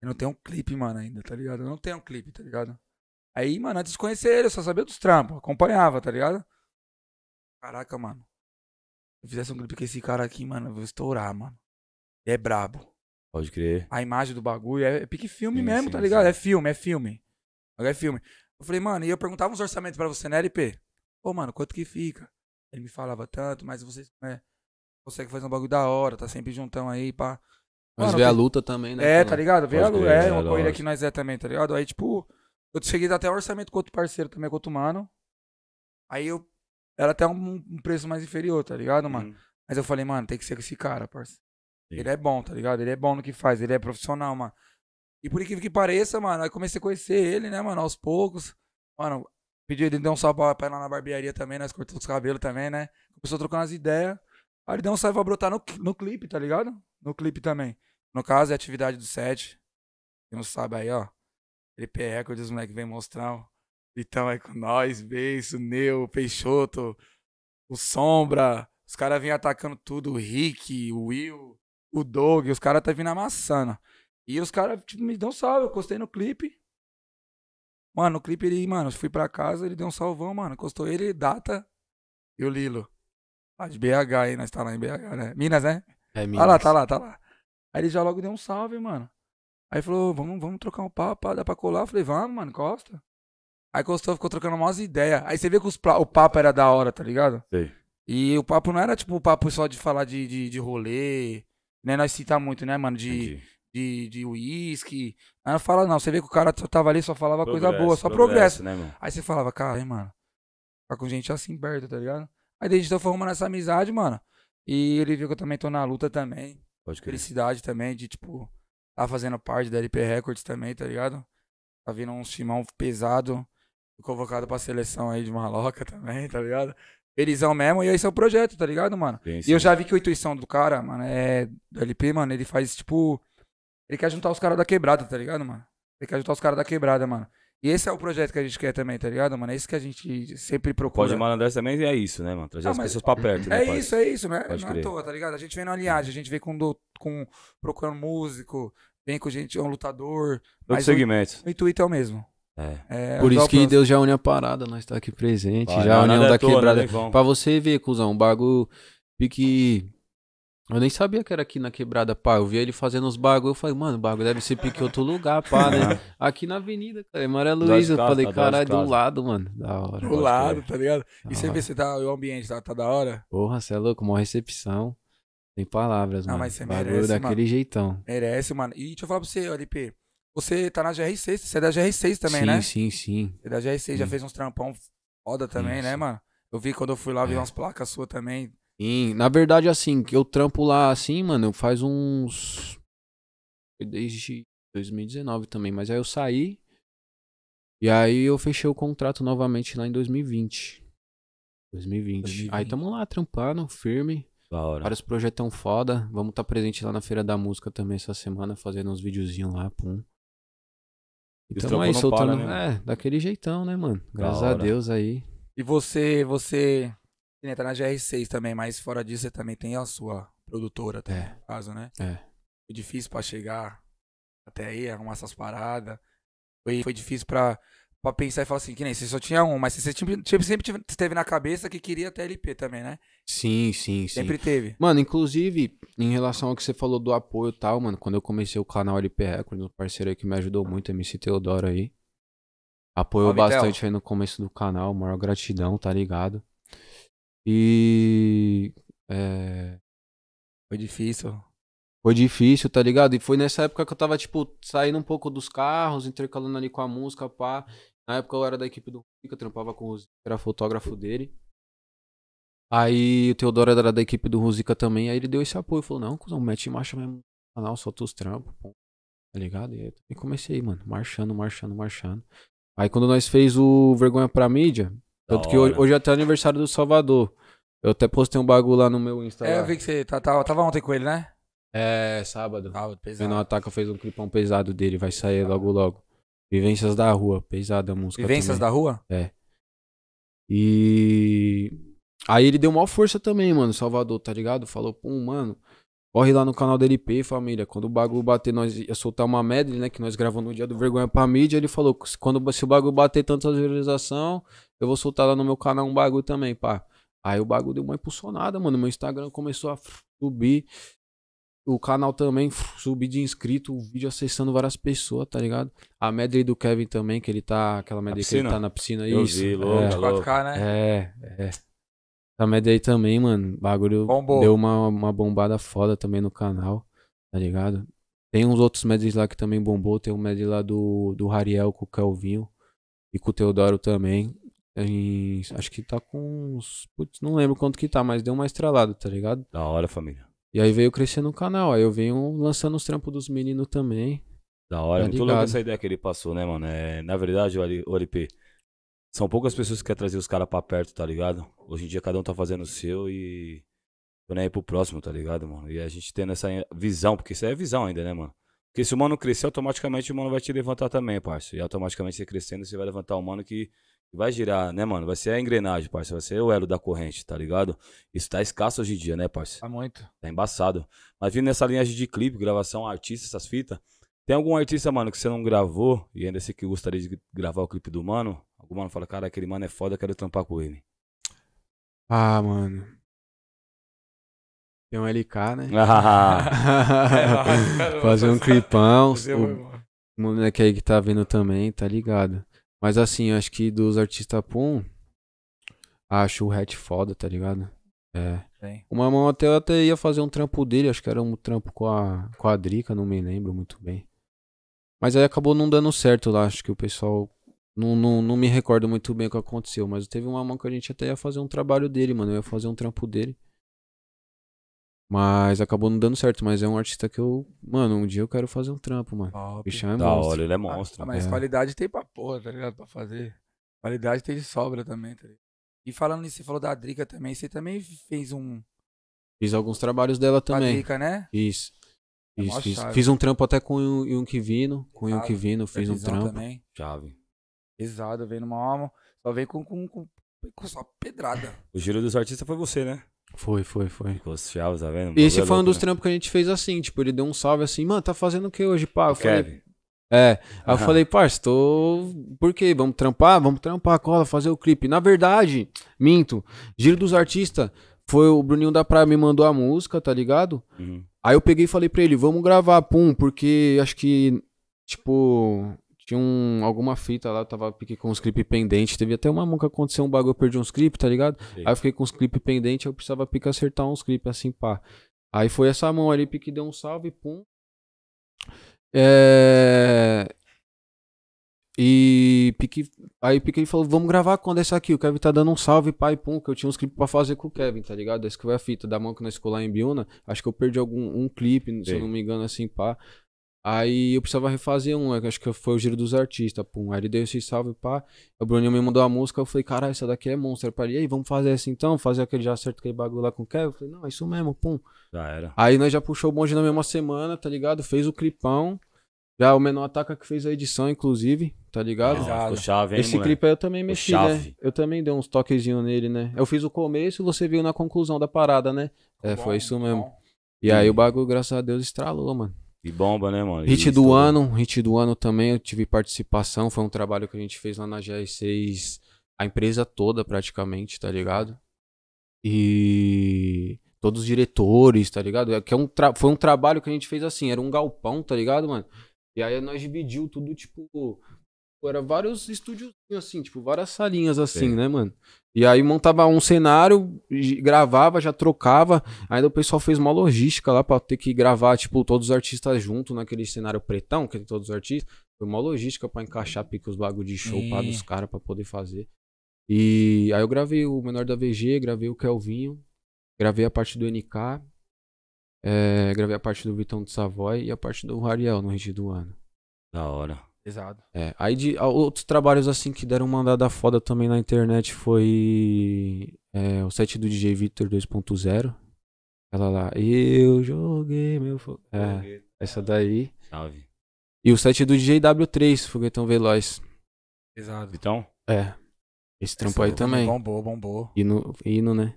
Eu não tenho um clipe, mano, ainda, tá ligado? Eu não tenho um clipe, tá ligado? Aí, mano, antes de conhecer ele, eu só sabia dos trampos. Acompanhava, tá ligado? Caraca, mano. Se eu fizesse um clipe com esse cara aqui, mano, eu vou estourar, mano. Ele é brabo. Pode crer. A imagem do bagulho é, é pique filme sim, mesmo, sim, tá ligado? Sim. É filme, é filme. Agora é filme. Eu falei, mano, e eu perguntava uns orçamentos pra você, né, LP? Pô, mano, quanto que fica? Ele me falava tanto, mas você né, consegue fazer um bagulho da hora, tá sempre juntão aí, pá. Mas ver vê a luta também, né? É, tá ligado? Vê a luta. É, é, uma corrida que nós é também, tá ligado? Aí, tipo, eu cheguei até o orçamento com outro parceiro também, com outro mano. Aí eu. Era até um, um preço mais inferior, tá ligado, mano? Uhum. Mas eu falei, mano, tem que ser com esse cara, parceiro. Sim. Ele é bom, tá ligado? Ele é bom no que faz, ele é profissional, mano. E por incrível que pareça, mano, aí comecei a conhecer ele, né, mano, aos poucos. Mano, pedi ele deu um salve pra, ir lá na barbearia também, nós né, cortamos os cabelos também, né? Começou a trocar umas ideias. Aí ele deu um salve pra brotar no, no clipe, tá ligado? No clipe também. No caso, é a atividade do set. Quem não sabe aí, ó. Ele recorde, os moleques vem mostrar. Então é com nós, Beijo, Neu, Peixoto, o Sombra. Os caras vêm atacando tudo, o Rick, o Will, o Doug, os caras tá vindo amassando. E os caras tipo, me dão um salve, eu encostei no clipe. Mano, no clipe ele, mano, fui pra casa, ele deu um salvão, mano. Encostou ele, Data e o Lilo. Lá tá de BH aí, nós tá lá em BH, né? Minas, né? É, Minas. Tá lá, tá lá, tá lá. Aí ele já logo deu um salve, mano. Aí falou, vamos, vamos trocar um papo, dá pra colar? Eu falei, vamos, mano, costa. Aí Costou ficou trocando umas ideias. Aí você vê que os, o papo era da hora, tá ligado? Sei. E o papo não era tipo o papo só de falar de, de, de rolê, né? Nós citar muito, né, mano? De, Entendi de, de whisky. Aí não fala, não. Você vê que o cara só tava ali, só falava progresso, coisa boa, só progresso. progresso. Né, Aí você falava, cara, hein, mano. Tá com gente assim perto, tá ligado? Aí desde então foi essa amizade, mano. E ele viu que eu também tô na luta também. Pode crer. Felicidade também de, tipo, tá fazendo parte da LP Records também, tá ligado? Tá vindo um timão pesado. Convocado pra seleção aí de maloca também, tá ligado? Felizão mesmo, e esse é o projeto, tá ligado, mano? Sim, sim. E eu já vi que a intuição do cara, mano, é. Do LP, mano, ele faz, tipo, ele quer juntar os caras da quebrada, tá ligado, mano? Ele quer juntar os caras da quebrada, mano. E esse é o projeto que a gente quer também, tá ligado, mano? É isso que a gente sempre procura. Pode Malandrés também e é isso, né, mano? Trazer não, as pessoas pra perto. Né, é né, isso, pode, é isso, né? Não é, é crer. à toa, tá ligado? A gente vem na linhagem, a gente vem com, do, com procurando músico, vem com gente, é um lutador. Outros segmentos. O, intuito é o mesmo. É. é Por isso que próximo. Deus já une a parada, nós tá aqui presente, Vai, já a união é da toa, né, quebrada. Pra você ver, cuzão, um bagulho pique eu nem sabia que era aqui na quebrada, pá. Eu via ele fazendo os bagulho. Eu falei, mano, o bagulho deve ser pique outro lugar, pá, né? aqui na avenida, cara. Maria Luísa. Eu falei, caralho, do lado, mano. Da hora. Do lado, tá ligado? Da e você vê se tá, o ambiente tá, tá da hora? Porra, você é louco, uma recepção. Sem palavras, ah, mano. Ah, mas você bagulho merece. daquele mano. jeitão. Merece, mano. E deixa eu falar pra você, LP. Você tá na GR6, você é da GR6 também, sim, né? Sim, sim, sim. Você é da GR6, sim. já fez uns trampão foda também, sim, né, mano? Eu vi quando eu fui lá, vi é. umas placas suas também. Sim, na verdade, assim, que eu trampo lá assim, mano, faz uns. Desde 2019 também, mas aí eu saí. E aí eu fechei o contrato novamente lá em 2020. 2020. 2020. Aí tamo lá trampando, firme. Vários projetão foda. Vamos estar tá presente lá na Feira da Música também essa semana, fazendo uns videozinhos lá, pum. Então aí, é soltando. Para, né? É, daquele jeitão, né, mano? Graças a Deus aí. E você, você você entra tá na GR6 também, mas fora disso você também tem a sua produtora, tá? É. No caso, né? É. Foi difícil pra chegar até aí, arrumar essas paradas. Foi, foi difícil pra, pra pensar e falar assim, que nem você só tinha um, mas você sempre, sempre teve na cabeça que queria TLP também, né? Sim, sim, sim. Sempre teve. Mano, inclusive, em relação ao que você falou do apoio e tal, mano, quando eu comecei o canal LP Record, um parceiro aí que me ajudou muito, MC Teodoro aí. Apoiou bastante aí no começo do canal, maior gratidão, tá ligado? E. É... Foi difícil. Foi difícil, tá ligado? E foi nessa época que eu tava, tipo, saindo um pouco dos carros, intercalando ali com a música, pá. Na época eu era da equipe do Rica, eu trampava com o Ruzica, era fotógrafo dele. Aí o Teodoro era da equipe do Ruzica também, aí ele deu esse apoio, falou, não, cuzão, mete em marcha mesmo canal, solta os trampos, tá ligado? E aí comecei, mano, marchando, marchando, marchando. Aí quando nós fez o Vergonha pra Mídia, tanto que hoje, hoje é até aniversário do Salvador. Eu até postei um bagulho lá no meu Instagram. É, eu vi que você tá, tá, tava ontem com ele, né? É, sábado. Sábado, pesado. Menor Ataca fez um clipão pesado dele, vai sair pesado. logo logo. Vivências da Rua, pesada a música. Vivências também. da Rua? É. E. Aí ele deu maior força também, mano, Salvador, tá ligado? Falou, pum, mano, Corre lá no canal do LP, família. Quando o bagulho bater, nós ia soltar uma medley, né? Que nós gravamos no dia do Vergonha pra mídia. Ele falou: quando, se o bagulho bater tantas visualizações, eu vou soltar lá no meu canal um bagulho também, pá. Aí o bagulho deu uma impulsionada, mano. Meu Instagram começou a subir. O canal também subir de inscrito. O vídeo acessando várias pessoas, tá ligado? A medley do Kevin também, que ele tá. Aquela medley que ele tá na piscina. Eu Vi, é. louco, é, 4K, né? É, é. Tá, média aí também, mano, bagulho Bombou. deu uma, uma bombada foda também no canal, tá ligado? Tem uns outros médios lá que também bombou, tem um médio lá do, do Rariel com o Kelvinho e com o Teodoro também. Tem, acho que tá com uns. Putz, não lembro quanto que tá, mas deu uma estralada, tá ligado? Da hora, família. E aí veio crescendo o canal, aí eu venho lançando os trampos dos meninos também. Da hora, tá muito louco essa ideia que ele passou, né, mano? É, na verdade, o Olip, são poucas pessoas que querem trazer os caras pra perto, tá ligado? Hoje em dia cada um tá fazendo o seu e. Tô nem aí pro próximo, tá ligado, mano? E a gente tendo essa visão, porque isso é visão ainda, né, mano? Porque se o mano crescer, automaticamente o mano vai te levantar também, parça. E automaticamente você crescendo, você vai levantar o mano que vai girar, né, mano? Vai ser a engrenagem, parça. Vai ser o elo da corrente, tá ligado? Isso tá escasso hoje em dia, né, parça? Tá muito. Tá embaçado. Mas vindo nessa linhagem de clipe, gravação, artista, essas fitas. Tem algum artista, mano, que você não gravou e ainda assim que gostaria de gravar o clipe do mano? Algum mano fala, cara, aquele mano é foda, quero trampar com ele. Ah, mano. Tem um LK, né? Ah. É, fazer um clipão. O moleque aí que tá vendo também, tá ligado? Mas assim, acho que dos artistas Pum, acho o Hat foda, tá ligado? É. uma mão até, até ia fazer um trampo dele, acho que era um trampo com a, com a Drica, não me lembro muito bem. Mas aí acabou não dando certo lá. Acho que o pessoal. Não, não, não me recordo muito bem o que aconteceu. Mas teve uma mão que a gente até ia fazer um trabalho dele, mano. Eu ia fazer um trampo dele. Mas acabou não dando certo. Mas é um artista que eu. Mano, um dia eu quero fazer um trampo, mano. Top. Bichão é da monstro. hora, ele é monstro. Ah, mas é. qualidade tem pra porra, tá ligado? Pra fazer. Qualidade tem de sobra também, tá ligado? E falando nisso, você falou da Drica também. Você também fez um. Fiz alguns trabalhos dela também. A Drica, né? Isso. É isso, fiz, fiz, um trampo até com o Yunkivino. Com o Yunkivino é fiz um trampo. Também. Chave. Pesado, vem numa alma. Só vem com, com, com, com só pedrada. O giro dos artistas foi você, né? Foi, foi, foi. Com os chaves, tá vendo? E esse foi um dos né? trampos que a gente fez assim, tipo, ele deu um salve assim, mano, tá fazendo o que hoje, pá? Eu o falei, É, aí uhum. eu falei, parça, tô. Por quê? Vamos trampar? Vamos trampar a cola, fazer o clipe. Na verdade, minto, Giro dos Artistas foi o Bruninho da Praia me mandou a música, tá ligado? Uhum. Aí eu peguei e falei pra ele, vamos gravar, pum, porque acho que, tipo, tinha um, alguma fita lá, tava fiquei com uns clipes pendentes. Teve até uma mão que aconteceu um bagulho, eu perdi uns clipes, tá ligado? Sim. Aí eu fiquei com uns clipes pendentes, eu precisava pique acertar uns clipes assim, pá. Aí foi essa mão ali, pique deu um salve, pum. É... E Piqui, aí Piqui falou, vamos gravar quando é isso aqui. O Kevin tá dando um salve, pai, pum, que eu tinha uns clipes pra fazer com o Kevin, tá ligado? Esse que foi a fita da mão que nós ficou lá em Biúna. Acho que eu perdi algum um clipe, Sim. se eu não me engano, assim, pá. Aí eu precisava refazer um, acho que foi o giro dos artistas, pum. Aí ele deu esse salve, pá. O Bruninho me mandou a música, eu falei, caralho, essa daqui é monstro. Falei, e aí, vamos fazer essa então? Fazer aquele já certo aquele é bagulho lá com o Kevin? Eu falei, não, é isso mesmo, pum. Já era. Aí nós já puxou o bonde na mesma semana, tá ligado? Fez o clipão. Já o Menor Ataca que fez a edição, inclusive, tá ligado? Exato. Chave, hein, Esse clipe aí eu também mexi, né? Eu também dei uns toquezinhos nele, né? Eu fiz o começo e você viu na conclusão da parada, né? É, bom, foi isso mesmo. Bom. E aí o bagulho, graças a Deus, estralou, mano. E bomba, né, mano? Hit do é ano, hit do ano também, eu tive participação, foi um trabalho que a gente fez lá na GR6, a empresa toda praticamente, tá ligado? E todos os diretores, tá ligado? É que é um tra... Foi um trabalho que a gente fez assim, era um galpão, tá ligado, mano? E aí nós dividiu tudo, tipo, era vários estúdios assim, tipo, várias salinhas assim, Sim. né, mano? E aí montava um cenário, gravava, já trocava. Ainda o pessoal fez uma logística lá para ter que gravar, tipo, todos os artistas junto naquele cenário pretão, que todos os artistas. Foi uma logística para encaixar pique os bagulho de show para dos caras para poder fazer. E aí eu gravei o menor da VG, gravei o Kelvinho, gravei a parte do NK, é, gravei a parte do Vitão de Savoy e a parte do Ariel no Regi do Ano. Da hora. Pesado. É, aí de a, outros trabalhos assim que deram uma andada foda também na internet foi é, o set do DJ Victor 2.0. Ela lá, eu joguei meu fogo. É, essa daí. Salve. E o set do DJ W3, Foguetão Veloz. Pesado. Vitão? É. Esse trampo essa aí bom também. Bombou, bombou. Hino, hino né?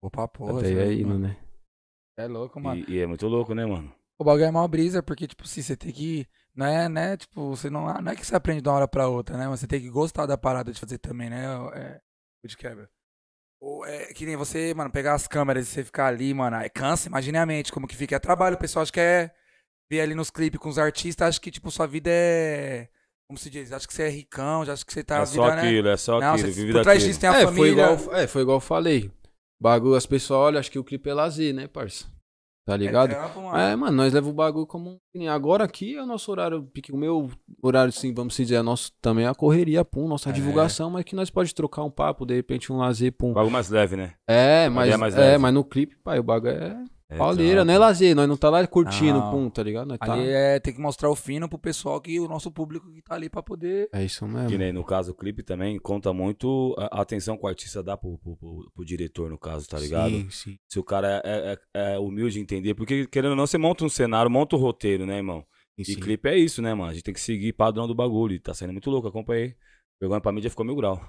Opa, pô. Até é hino, né? É louco, mano. E, e é muito louco, né, mano? O bagulho é mal brisa, porque, tipo, se assim, você tem que. Não é, né? Tipo, você não, não é que você aprende de uma hora pra outra, né? Mas você tem que gostar da parada de fazer também, né? É, de quebra. Ou é que nem você, mano, pegar as câmeras e você ficar ali, mano. É cansa, imagine a mente, como que fica. É trabalho, o pessoal acho que é. Ver ali nos clipes com os artistas, acho que, tipo, sua vida é como se diz, acho que você é ricão, já acho que você tá. É só vida, né? aquilo, né? é só não, aquilo, você, vive por trás disso tem a é, família. Foi igual, é, foi igual eu falei. Bagulho, as pessoas olham, acho que o clipe é lazer, né, parça? Tá é ligado? É, trampo, mano. é, mano, nós levamos o bagulho como Agora aqui é o nosso horário, porque o meu horário, sim, vamos dizer, é nosso também é a correria, pum, nossa é. divulgação, mas que nós pode trocar um papo, de repente um lazer, pum. Algo mais leve, né? É, mas, é, mais é, leve. é, mas no clipe, pai, o bagulho é é, Pauleira, não é né, lazer, nós não tá lá curtindo, não. pum, tá ligado? Nós tá... é, tem que mostrar o fino pro pessoal que o nosso público que tá ali pra poder. É isso mesmo. Que nem no caso o clipe também conta muito a atenção que o artista dá pro, pro, pro, pro diretor, no caso, tá ligado? Sim, sim. Se o cara é, é, é humilde entender, porque querendo ou não, você monta um cenário, monta o um roteiro, né, irmão? Sim, sim. E clipe é isso, né, mano? A gente tem que seguir padrão do bagulho. E tá saindo muito louco, aí. Pegou pra mídia ficou mil grau.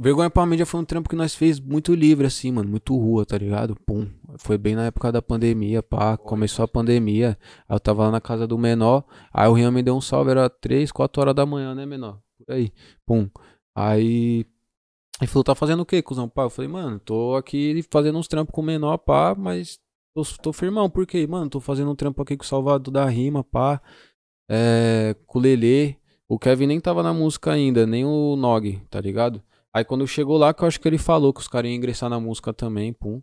Vergonha pra mídia foi um trampo que nós fez muito livre, assim, mano. Muito rua, tá ligado? Pum. Foi bem na época da pandemia, pá. Começou a pandemia. Aí eu tava lá na casa do menor. Aí o Rian me deu um salve, era 3, 4 horas da manhã, né, menor? Por aí. Pum. Aí. Ele falou, tá fazendo o quê, cuzão? Pá, eu falei, mano, tô aqui fazendo uns trampos com o menor, pá, mas tô, tô firmão, por quê? Mano, tô fazendo um trampo aqui com o Salvador da Rima, pá. É, com o Lelê. O Kevin nem tava na música ainda, nem o Nog, tá ligado? Aí quando chegou lá, que eu acho que ele falou que os caras iam ingressar na música também, pum.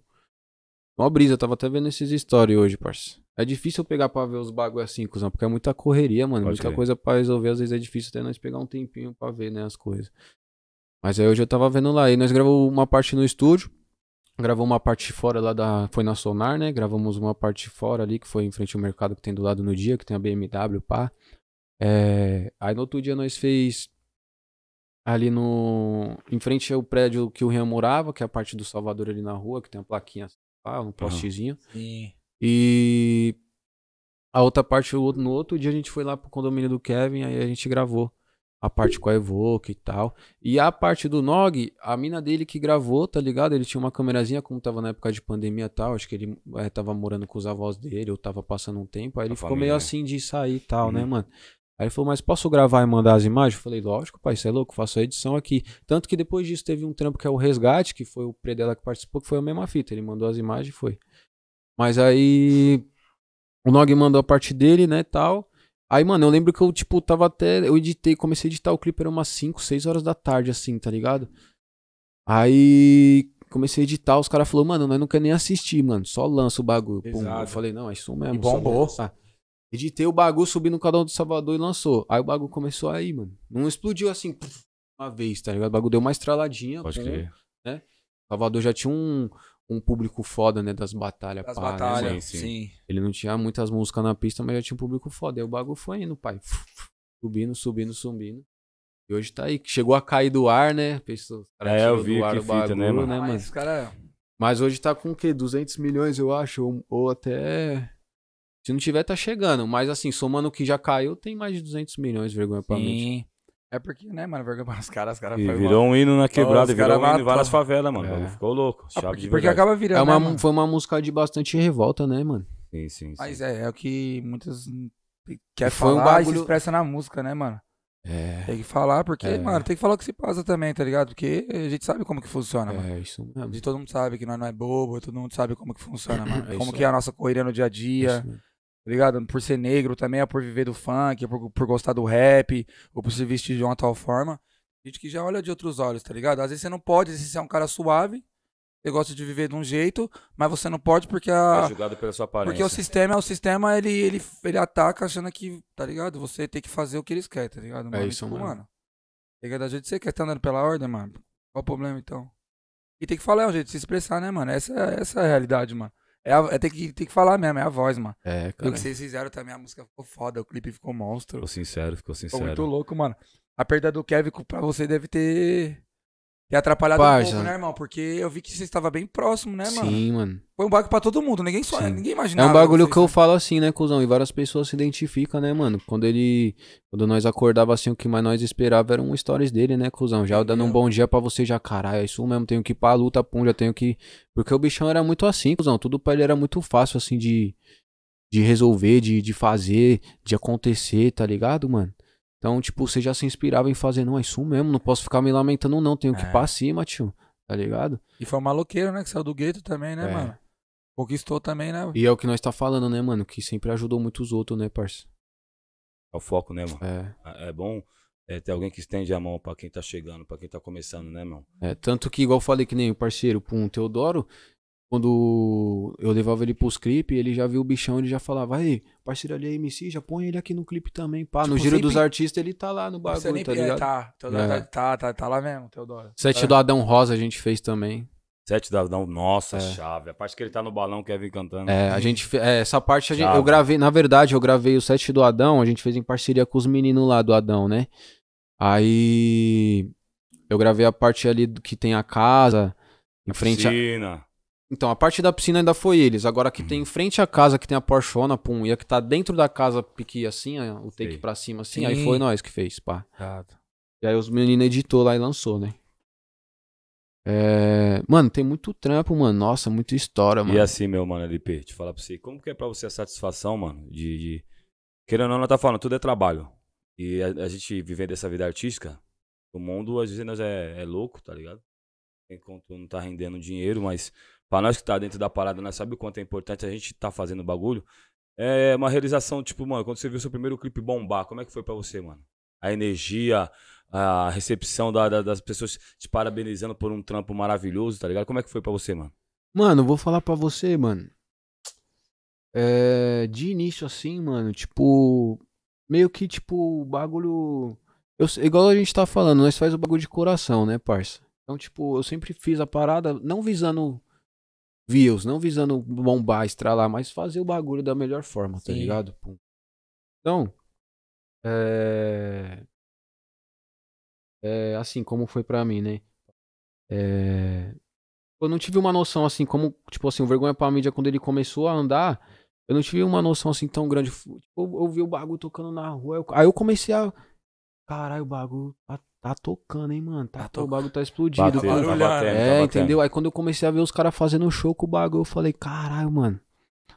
Uma brisa, eu tava até vendo esses stories hoje, parça. É difícil eu pegar pra ver os bagulho assim, cuzão, porque é muita correria, mano. Pode muita crer. coisa pra resolver, às vezes é difícil até nós pegar um tempinho pra ver, né, as coisas. Mas aí hoje eu tava vendo lá, e nós gravamos uma parte no estúdio, gravamos uma parte fora lá da... Foi na Sonar, né? Gravamos uma parte fora ali, que foi em frente ao mercado que tem do lado no dia, que tem a BMW, pá. É... Aí no outro dia nós fez ali no. Em frente ao prédio que o Rian morava, que é a parte do Salvador ali na rua, que tem uma plaquinha lá, ah, um postezinho. Uhum. Sim. E a outra parte, no outro dia, a gente foi lá pro condomínio do Kevin, aí a gente gravou a parte com a Evoque e tal. E a parte do Nog, a mina dele que gravou, tá ligado? Ele tinha uma câmerazinha, como tava na época de pandemia e tal. Acho que ele é, tava morando com os avós dele, ou tava passando um tempo. Aí ele ficou meio assim de sair e tal, né, uhum. mano? Aí ele falou, mas posso gravar e mandar as imagens? Eu falei, lógico, pai, você é louco, faço a edição aqui. Tanto que depois disso teve um trampo que é o Resgate, que foi o Predela que participou, que foi a mesma fita. Ele mandou as imagens e foi. Mas aí o Nog mandou a parte dele, né, tal. Aí, mano, eu lembro que eu, tipo, tava até. Eu editei, comecei a editar o clipe, era umas 5, 6 horas da tarde, assim, tá ligado? Aí comecei a editar, os caras falaram, mano, nós não quer nem assistir, mano, só lança o bagulho. Pum, eu falei, não, é isso mesmo. E bombou. Só Editei o bagulho, subi no canal do Salvador e lançou. Aí o bagulho começou aí, mano. Não explodiu assim, uma vez, tá ligado? O bagulho deu uma estraladinha. Pode crer. Né? Salvador já tinha um, um público foda, né? Das batalhas. Das né, batalhas, né, sim, sim. Ele não tinha muitas músicas na pista, mas já tinha um público foda. Aí o bagulho foi indo, pai. Subindo, subindo, subindo. E hoje tá aí. Chegou a cair do ar, né? Pensou, é, eu vi do ar que o né, bagulho, né, mano? Né, mas, Cara... mas hoje tá com o quê? 200 milhões, eu acho. Ou, ou até... Se não tiver, tá chegando. Mas assim, somando o que já caiu, tem mais de 200 milhões de vergonha pra mim. É porque, né, mano, vergonha para os caras, os caras e virou um hino na quebrada, virou um hino em várias favelas, mano. É. Ficou louco. Ah, porque, porque, acaba virando. É uma, né, foi uma música de bastante revolta, né, mano? Sim, sim. sim. Mas é, é o que muitas quer falar um bagulho... e se expressa na música, né, mano? É. Tem que falar, porque, é. mano, tem que falar o que se passa também, tá ligado? Porque a gente sabe como que funciona, é, mano. É, isso mesmo. E todo mundo sabe que nós não é bobo, todo mundo sabe como que funciona, é mano. É como que é a nossa corrida no dia a dia. isso mesmo. Tá ligado? Por ser negro também, é por viver do funk, é por, por gostar do rap, ou por se vestir de uma tal forma. Gente que já olha de outros olhos, tá ligado? Às vezes você não pode, às vezes você é um cara suave, você gosta de viver de um jeito, mas você não pode porque a. É julgado pela sua aparência. Porque o sistema, o sistema ele, ele, ele ataca achando que, tá ligado? Você tem que fazer o que eles querem, tá ligado? É mano? É isso, tipo, mano. mano. da jeito que você quer, tá andando pela ordem, mano. Qual o problema então? E tem que falar, é um jeito de se expressar, né, mano? Essa, é, essa é a realidade, mano. É, é, tem é que, tem que falar mesmo, é a voz, mano. É, cara. E o que vocês fizeram também, a música ficou foda, o clipe ficou monstro. Ficou sincero, ficou sincero. Ficou muito louco, mano. A perda do Kevin pra você deve ter e atrapalhado Parça. um pouco, né, irmão? Porque eu vi que você estava bem próximo, né, mano? Sim, mano. Foi um bagulho pra todo mundo, ninguém só, ninguém imaginava. É um bagulho que eu falo assim, né, cuzão? E várias pessoas se identificam, né, mano? Quando ele. Quando nós acordava assim, o que mais nós esperava era um stories dele, né, cuzão? Já é, dando um bom dia para você, já, caralho, é isso mesmo, tenho que ir pra luta, pum, já tenho que. Porque o bichão era muito assim, cuzão. Tudo pra ele era muito fácil, assim, de. De resolver, de, de fazer, de acontecer, tá ligado, mano? Então, tipo, você já se inspirava em fazer, não, é isso mesmo, não posso ficar me lamentando, não, tenho que ir é. pra cima, tio, tá ligado? E foi um maloqueiro, né, que saiu do gueto também, né, é. mano? Conquistou também, né? E é o que nós tá falando, né, mano, que sempre ajudou muito os outros, né, parça? É o foco, né, mano? É. É, é bom é, ter alguém que estende a mão para quem tá chegando, para quem tá começando, né, mano? É, tanto que, igual eu falei que nem o parceiro, um Teodoro, quando eu levava ele pros clipes, ele já viu o bichão, ele já falava, aí, parceiro ali é MC, já põe ele aqui no clipe também, pá. Tipo, no giro sempre... dos artistas, ele tá lá no bagulho, Você nem... tá ligado? É, tá, Teodoro, tá, tá, é. tá, tá, tá lá mesmo, Teodoro. Sete é. do Adão Rosa a gente fez também. Sete do Adão, nossa, é. chave. A parte que ele tá no balão, quer vir cantando. É, a gente, é, essa parte gente, eu gravei, na verdade, eu gravei o Sete do Adão, a gente fez em parceria com os meninos lá do Adão, né? Aí, eu gravei a parte ali que tem a casa, em frente a então, a parte da piscina ainda foi eles. Agora que uhum. tem em frente à casa, que tem a Porschona, pum, e a que tá dentro da casa, pique assim, o take para pra cima, assim, Sim. aí foi nós que fez, pá. Exato. E aí os meninos editou lá e lançou, né? É... Mano, tem muito trampo, mano. Nossa, muita história, mano. E assim, meu mano, LP, te falar pra você, como que é pra você a satisfação, mano, de... de... Querendo ou não, ela tá falando, tudo é trabalho. E a, a gente vivendo essa vida artística, o mundo às vezes é, é louco, tá ligado? enquanto não tá rendendo dinheiro, mas para nós que tá dentro da parada, nós sabe o quanto é importante a gente tá fazendo bagulho. É uma realização, tipo, mano, quando você viu seu primeiro clipe bombar, como é que foi para você, mano? A energia, a recepção da, da, das pessoas te parabenizando por um trampo maravilhoso, tá ligado? Como é que foi para você, mano? Mano, vou falar para você, mano. É, de início assim, mano, tipo, meio que tipo, o bagulho. Eu, igual a gente tá falando, nós faz o bagulho de coração, né, parça? Então, tipo, eu sempre fiz a parada não visando views, não visando bombar, estralar, mas fazer o bagulho da melhor forma, tá Sim. tá ligado? Então, é... é... Assim, como foi pra mim, né? É... Eu não tive uma noção, assim, como, tipo assim, o Vergonha pra Mídia, quando ele começou a andar, eu não tive uma noção, assim, tão grande. Tipo, eu, eu vi o bagulho tocando na rua, eu... aí eu comecei a... Caralho, o bagulho tá Tá tocando, hein, mano? Tá, tá O bagulho tá explodindo Bateu, barulho, tá batendo, tá é, entendeu? Aí quando eu comecei a ver os caras fazendo show com o bagulho, eu falei, caralho, mano.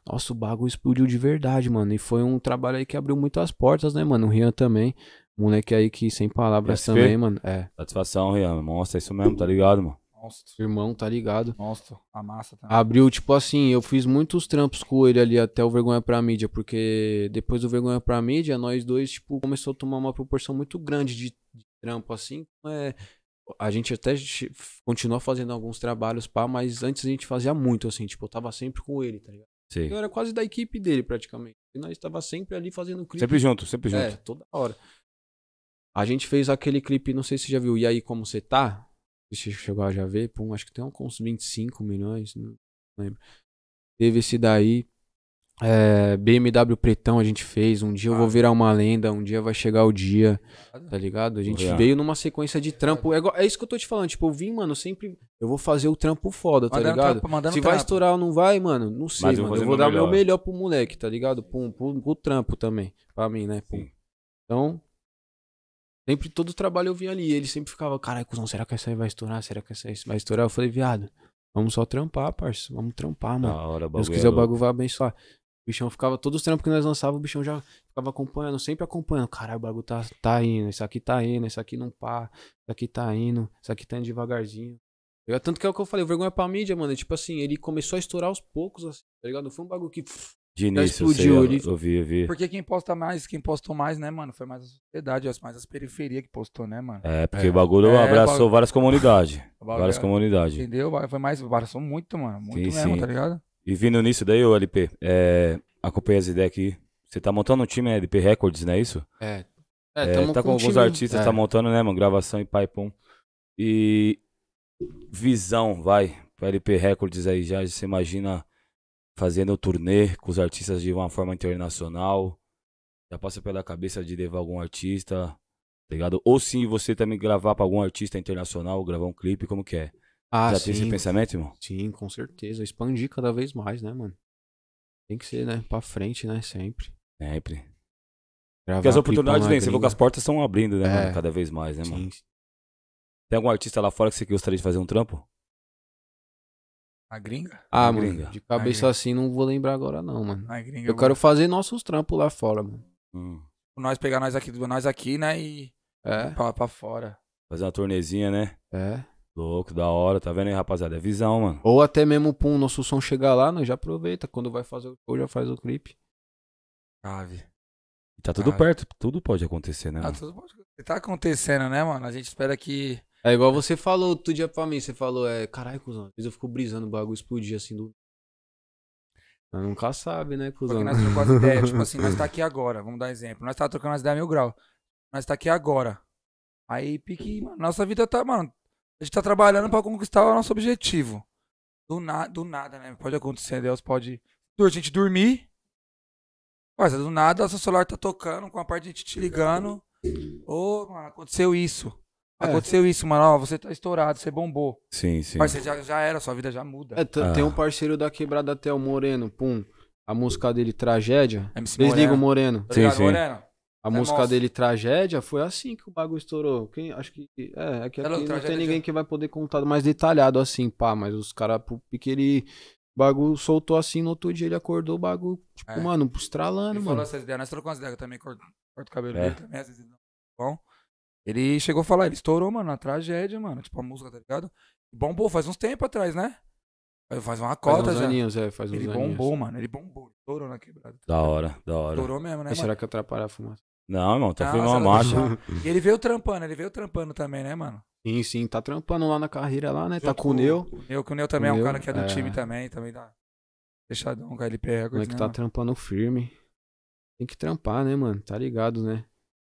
Nossa, o bagulho explodiu de verdade, mano. E foi um trabalho aí que abriu muitas portas, né, mano? O Rian também. Moleque aí que sem palavras SP? também, mano. É. Satisfação, Rian. Mostra, é isso mesmo, tá ligado, mano? Monstro. Irmão, tá ligado? Monstro. A massa também. Abriu, tipo assim, eu fiz muitos trampos com ele ali até o Vergonha pra Mídia, porque depois do Vergonha pra Mídia, nós dois, tipo, começou a tomar uma proporção muito grande de trampo assim. É, a gente até continuou fazendo alguns trabalhos, pá, mas antes a gente fazia muito, assim, tipo, eu tava sempre com ele, tá ligado? Sim. Eu era quase da equipe dele, praticamente. E nós estava sempre ali fazendo clipe. Sempre junto, sempre é, junto. É, toda hora. A gente fez aquele clipe, não sei se você já viu, E aí Como tá? Você Tá? Se chegou a já ver, pum, acho que tem uns 25 milhões, não lembro. Teve esse daí. É, BMW Pretão a gente fez. Um dia eu vou ah. virar uma lenda, um dia vai chegar o dia, tá ligado? A gente veio numa sequência de trampo. É, é, isso que eu tô te falando. Tipo, eu vim, mano, sempre. Eu vou fazer o trampo foda, tá ligado? Se vai estourar ou não vai, mano, não sei, Mas mano. eu vou dar meu melhor pro moleque, tá ligado? Pro, pro, pro trampo também. Pra mim, né? Pum. Então. Sempre todo trabalho eu vinha ali. ele sempre ficava, caralho, cuzão, será que essa aí vai estourar? Será que essa aí vai estourar? Eu falei, viado, vamos só trampar, parça. Vamos trampar, mano. Da Se é quiser, é o bagulho vai abençoar. O bichão ficava, todos os trampos que nós lançávamos, o bichão já ficava acompanhando, sempre acompanhando. Caralho, o bagulho tá, tá indo, isso aqui tá indo, isso aqui não pá, isso aqui tá indo, isso aqui tá indo devagarzinho. Eu, tanto que é o que eu falei, vergonha é pra mídia, mano. Tipo assim, ele começou a estourar aos poucos, assim, tá ligado? Não foi um bagulho que. de início, explodiu, sei, ele... eu vi, eu vi. Porque quem posta mais, quem postou mais, né, mano? Foi mais a sociedade, mais as periferias que postou, né, mano? É, porque é. o bagulho é, abraçou bagulho... várias comunidades. várias é, comunidades. Entendeu? Foi mais, abraçou muito, mano. Muito sim, mesmo, sim. tá ligado? E vindo nisso daí, ô LP, é, acompanhei as ideias aqui. Você tá montando um time, né? LP Records, não é isso? É. é, é tá com, com alguns time. artistas, é. tá montando, né, mano? Gravação e pai, pum. E visão, vai, pra LP Records aí já, você imagina fazendo turnê com os artistas de uma forma internacional. Já passa pela cabeça de levar algum artista, tá ligado? Ou sim, você também gravar pra algum artista internacional, gravar um clipe, como que é? Ah, Já sim. esse pensamento, irmão? Sim, com certeza. Expandir cada vez mais, né, mano? Tem que ser, né? Pra frente, né? Sempre. Sempre. Gravar Porque as oportunidades vêm. Você vê que as portas estão abrindo, né, é. mano? Cada vez mais, né, sim. mano? Tem algum artista lá fora que você gostaria de fazer um trampo? A gringa? Ah, a gringa. Mano, de cabeça assim não vou lembrar agora não, mano. A gringa, eu quero fazer nossos trampos lá fora, mano. Hum. Nós pegar nós aqui, nós aqui, né, e é. pra, pra fora. Fazer uma tornezinha, né? É. Louco, da hora, tá vendo aí, rapaziada? É visão, mano. Ou até mesmo pra nosso som chegar lá, nós já aproveita. Quando vai fazer o show, já faz o clipe. Chave. tá tudo Cave. perto, tudo pode acontecer, né? Tá, mano? tudo pode... tá acontecendo, né, mano? A gente espera que. É igual você falou outro dia pra mim, você falou, é, caralho, cuzão, às vezes eu fico brisando o bagulho, explodir assim do. Eu nunca sabe, né, cuzão? Porque nós trocamos ideia, tipo assim, nós tá aqui agora, vamos dar exemplo. Nós tá trocando as ideias mil graus. Nós tá aqui agora. Aí, pique, mano, nossa vida tá, mano, a gente tá trabalhando para conquistar o nosso objetivo. Do, na, do nada, né? Pode acontecer, Deus pode. A gente dormir. Mas do nada, o seu celular tá tocando, com a parte de gente te ligando. Ô, oh, mano, aconteceu isso. É. Aconteceu isso, mano. Ó, você tá estourado, você bombou. Sim, sim. Mas você já, já era, sua vida já muda. É, ah. Tem um parceiro da quebrada até o Moreno, pum. A música dele, Tragédia. MC Moreno. Desliga o Moreno. Sim, tá sim. Moreno. A é música nossa. dele, Tragédia, foi assim que o bagulho estourou. Quem, acho que. É, é que aqui não tem ninguém já... que vai poder contar mais detalhado assim, pá. Mas os caras, porque ele. bagulho soltou assim, no outro dia ele acordou o bagulho, tipo, é. mano, estralando, ele mano. Falou essas ideias, nós trocamos ideias também, corto, o cabelo é. é. Bom. Ele chegou a falar, ele estourou, mano, na tragédia, mano. Tipo, a música, tá ligado? Bombou, faz uns tempos atrás, né? Faz uma cota faz uns já. Aninhos, é, faz uns ele bombou, aninhos. mano. Ele bombou, estourou na quebrada. Da hora, da hora. Estourou mesmo, né? Mas será que atrapalha a fumaça? Não, irmão, tá filmando uma tá marcha. E ele veio trampando, ele veio trampando também, né, mano? Sim, sim, tá trampando lá na carreira lá, né? Junto tá com o Neu. Eu, com o Neu também é um cara que é do é... time também, também dá. Fechadão com a LP Records. Né, que tá mano? trampando firme. Tem que trampar, né, mano? Tá ligado, né?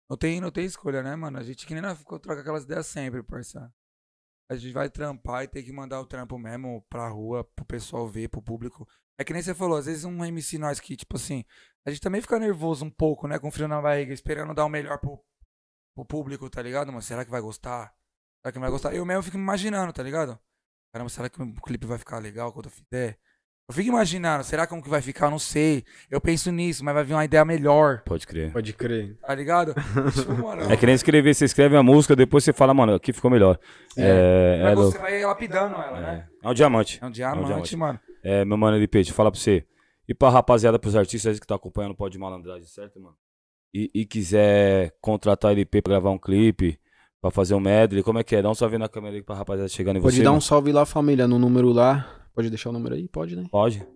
Não tem, não tem escolha, né, mano? A gente que nem nós troca aquelas ideias sempre, parceiro. A gente vai trampar e tem que mandar o trampo mesmo pra rua, pro pessoal ver, pro público. É que nem você falou, às vezes um MC nós que, tipo assim, a gente também fica nervoso um pouco, né? Com frio na barriga, esperando dar o melhor pro, pro público, tá ligado? Mas será que vai gostar? Será que vai gostar? Eu mesmo fico me imaginando, tá ligado? Caramba, será que o clipe vai ficar legal quando eu fizer? Eu fico imaginando, será como que vai ficar? Eu não sei. Eu penso nisso, mas vai vir uma ideia melhor. Pode crer. Pode crer. Tá ligado? Tipo, é que nem escrever, você escreve a música, depois você fala, mano, aqui ficou melhor. É. é, é você vai lapidando ela, né? é. né? É um diamante. É um diamante, é um diamante. mano. É, meu mano LP, deixa eu falar pra você. E pra rapaziada, pros artistas que tá acompanhando o Pode Malandragem, certo, mano? E, e, quiser contratar LP pra gravar um clipe, pra fazer um medley, como é que é? Dá um salve na câmera aí pra rapaziada chegando em pode você. Pode dar um salve lá, família, no número lá. Pode deixar o número aí? Pode, né? Pode.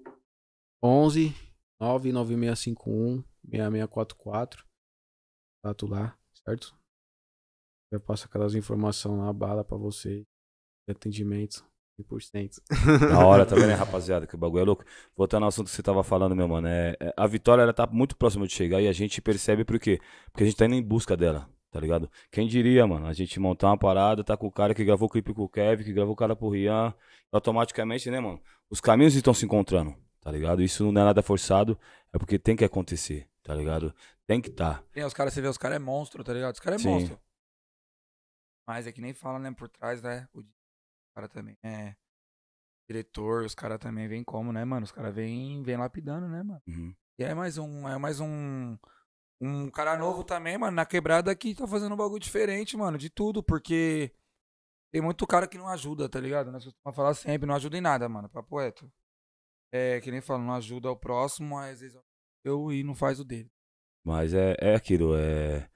11 99651 6644. Tato lá, certo? Eu passo aquelas informações lá, bala pra você. Atendimento. 100%. Na hora também, né, rapaziada? Que o bagulho é louco. Voltando ao assunto que você tava falando, meu mano. É, é, a vitória, ela tá muito próxima de chegar e a gente percebe por quê? Porque a gente tá indo em busca dela, tá ligado? Quem diria, mano? A gente montar uma parada, tá com o cara que gravou o clipe com o Kevin, que gravou o cara pro Rian. Automaticamente, né, mano? Os caminhos estão se encontrando, tá ligado? Isso não é nada forçado, é porque tem que acontecer, tá ligado? Tem que tá. Tem, os caras, você vê, os caras é monstro, tá ligado? Os caras é Sim. monstro. Mas é que nem fala, né, por trás, né? O cara também é diretor, os caras também vêm como, né, mano? Os caras vêm vem lapidando, né, mano? Uhum. E é mais um, é mais um um cara novo também, mano, na quebrada que tá fazendo um bagulho diferente, mano, de tudo, porque tem muito cara que não ajuda, tá ligado? Nós costumamos falar sempre, não ajuda em nada, mano, papo poeta É, que nem fala, não ajuda o próximo, mas às vezes eu e não faz o dele. Mas é, é aquilo, é.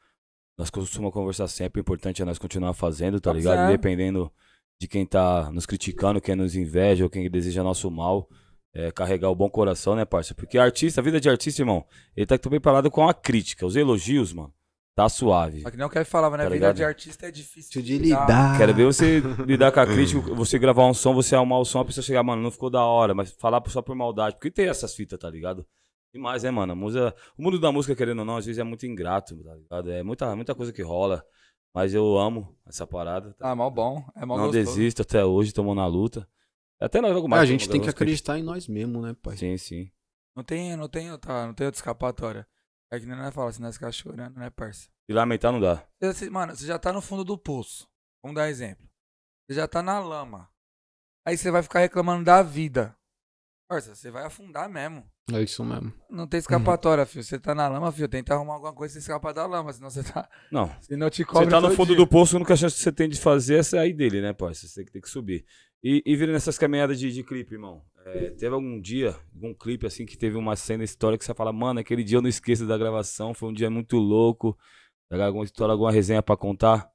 Nós costumamos conversar sempre, o importante é nós continuar fazendo, tá, tá ligado? Certo. É. Dependendo de quem está nos criticando, quem nos inveja ou quem deseja nosso mal. É, carregar o bom coração, né, parça? Porque artista, a vida de artista, irmão, ele tá também parado com a crítica. Os elogios, mano, tá suave. Só que não quer falava, né? Tá a vida de artista é difícil de lidar. Quero ver você lidar com a crítica, você gravar um som, você arrumar o som, a pessoa chegar, mano, não ficou da hora, mas falar só por maldade. Porque tem essas fitas, tá ligado? Demais, né, mano? A música, o mundo da música, querendo ou não, às vezes é muito ingrato, tá ligado? É muita, muita coisa que rola. Mas eu amo essa parada. Tá? Ah, mal bom. É mal Não gostoso. desisto até hoje, tomou na luta. Até nós logo ah, mais. É, a gente tem que acreditar em nós mesmos, né, pai? Sim, sim. Não tem, não tem, tá, não tem outra escapatória. É que nem nós fala assim, nós ficamos chorando, né, parça? E lamentar não dá. Você, mano, você já tá no fundo do poço. Vamos dar exemplo. Você já tá na lama. Aí você vai ficar reclamando da vida. Parça, você vai afundar mesmo. É isso mesmo. Não tem escapatória, filho. Você tá na lama, filho. Tenta arrumar alguma coisa e escapar da lama, senão você tá. Não. Senão te cobre. Você tá no fundo dia. do poço, a única chance que você tem de fazer é sair dele, né, parça? Você tem que, tem que subir. E, e virando essas caminhadas de, de clipe, irmão. É, teve algum dia, algum clipe assim, que teve uma cena histórica que você fala, mano, aquele dia eu não esqueço da gravação, foi um dia muito louco. Alguma história, alguma resenha pra contar?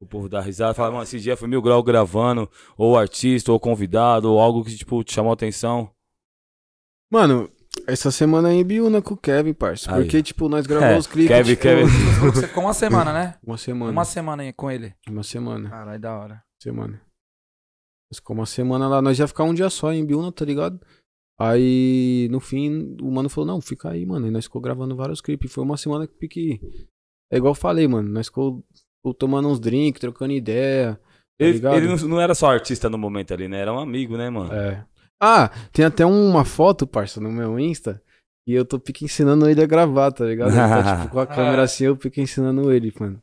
O povo dá risada, fala, mano, esse dia foi mil grau gravando, ou artista, ou convidado, ou algo que, tipo, te chamou atenção. Mano, essa semana em é Biúna né, com o Kevin, parça. Aí. Porque, tipo, nós gravamos é, os clipes. Kevin, tipo, Kevin. Você ficou uma semana, né? Uma semana. Uma semana com ele. Uma semana. Caralho, da hora. Semana. Ficou uma semana lá. Nós ia ficar um dia só em Biúna, né, tá ligado? Aí, no fim, o mano falou, não, fica aí, mano. E nós ficou gravando vários clipes. Foi uma semana que... É igual eu falei, mano. Nós ficou tipo, tomando uns drinks, trocando ideia. Tá ele, ele não, não, era só artista no momento ali, né? Era um amigo, né, mano? É. Ah, tem até uma foto, parça, no meu Insta. E eu tô pique ensinando ele a gravar, tá ligado? Ele tá, tipo, com a câmera assim, eu pique ensinando ele, mano.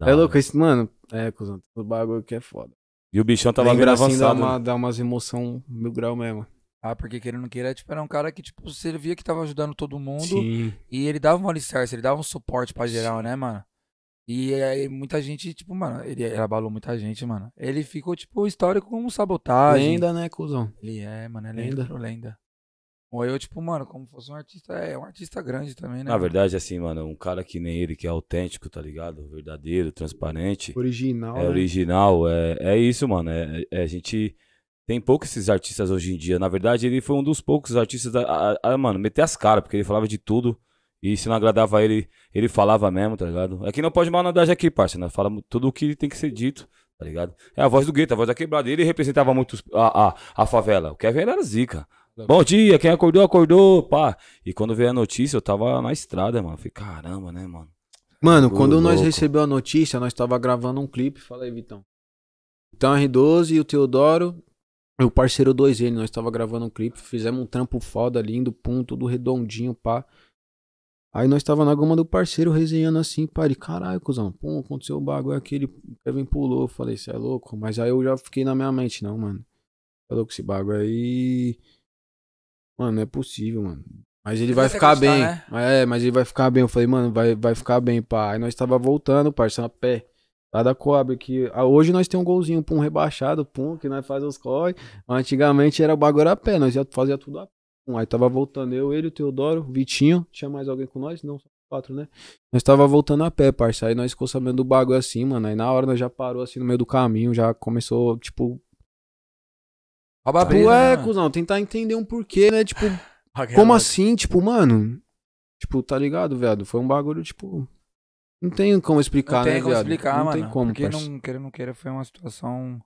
Não, é louco, isso mano. É, cuzão, o bagulho que é foda. E o bichão tava meio avançado. Assim, dá, uma, né? dá umas emoção mil grau mesmo. Ah, porque que ele não queira, tipo, era um cara que, tipo, você via que tava ajudando todo mundo. Sim. E ele dava um alicerce, ele dava um suporte pra geral, Sim. né, mano? E aí muita gente, tipo, mano, ele, ele abalou muita gente, mano. Ele ficou, tipo, histórico como sabotagem. Lenda, né, cuzão? Ele é, mano, é lenda. Lenda. Ou eu, tipo, mano, como fosse um artista, é um artista grande também, né? Na verdade, assim, mano, um cara que nem ele, que é autêntico, tá ligado? Verdadeiro, transparente. Original. É né? original, é, é isso, mano. É, é, a gente tem poucos esses artistas hoje em dia. Na verdade, ele foi um dos poucos artistas a, a, a mano, meter as caras, porque ele falava de tudo. E se não agradava ele, ele falava mesmo, tá ligado? Aqui é não pode malandragem aqui, parça. Nós falamos tudo o que tem que ser dito, tá ligado? É a voz do gueto, a voz da quebrada. Ele representava muito a, a, a favela. O Kevin era zica. Bom dia, quem acordou, acordou, pá. E quando veio a notícia, eu tava na estrada, mano. falei, caramba, né, mano? Mano, quando louco. nós recebeu a notícia, nós tava gravando um clipe. Fala aí, Vitão. Então, R12 e o Teodoro, o parceiro 2N, nós tava gravando um clipe. Fizemos um trampo foda, lindo, pum, tudo redondinho, pá. Aí nós tava na goma do parceiro resenhando assim, pai, caralho, cuzão, pum, aconteceu o bagulho aquele Kevin pulou, falei, cê é louco, mas aí eu já fiquei na minha mente, não, mano. É louco esse bagulho aí. Mano, não é possível, mano. Mas ele vai ficar gostar, bem. Né? É, mas ele vai ficar bem. Eu falei, mano, vai, vai ficar bem, pá. Aí nós tava voltando, parceiro, a pé. Lá da Coab, que ah, hoje nós tem um golzinho, pum, rebaixado, pum, que nós faz os corre. Antigamente era o bagulho a pé, nós ia, fazia tudo a pé. Aí tava voltando eu, ele, o Teodoro, o Vitinho, tinha mais alguém com nós? Não, só quatro, né? Nós tava voltando a pé, parça. Aí nós ficou sabendo do bagulho assim, mano. Aí na hora nós já parou assim no meio do caminho, já começou, tipo. tipo, é, cuzão, tentar entender um porquê, né? Tipo, como assim? Tipo, mano. Tipo, tá ligado, velho? Foi um bagulho, tipo. Não tem como explicar, não né, tem como viado? explicar, não mano. Tem como, porque parça. não queira, não queira, foi uma situação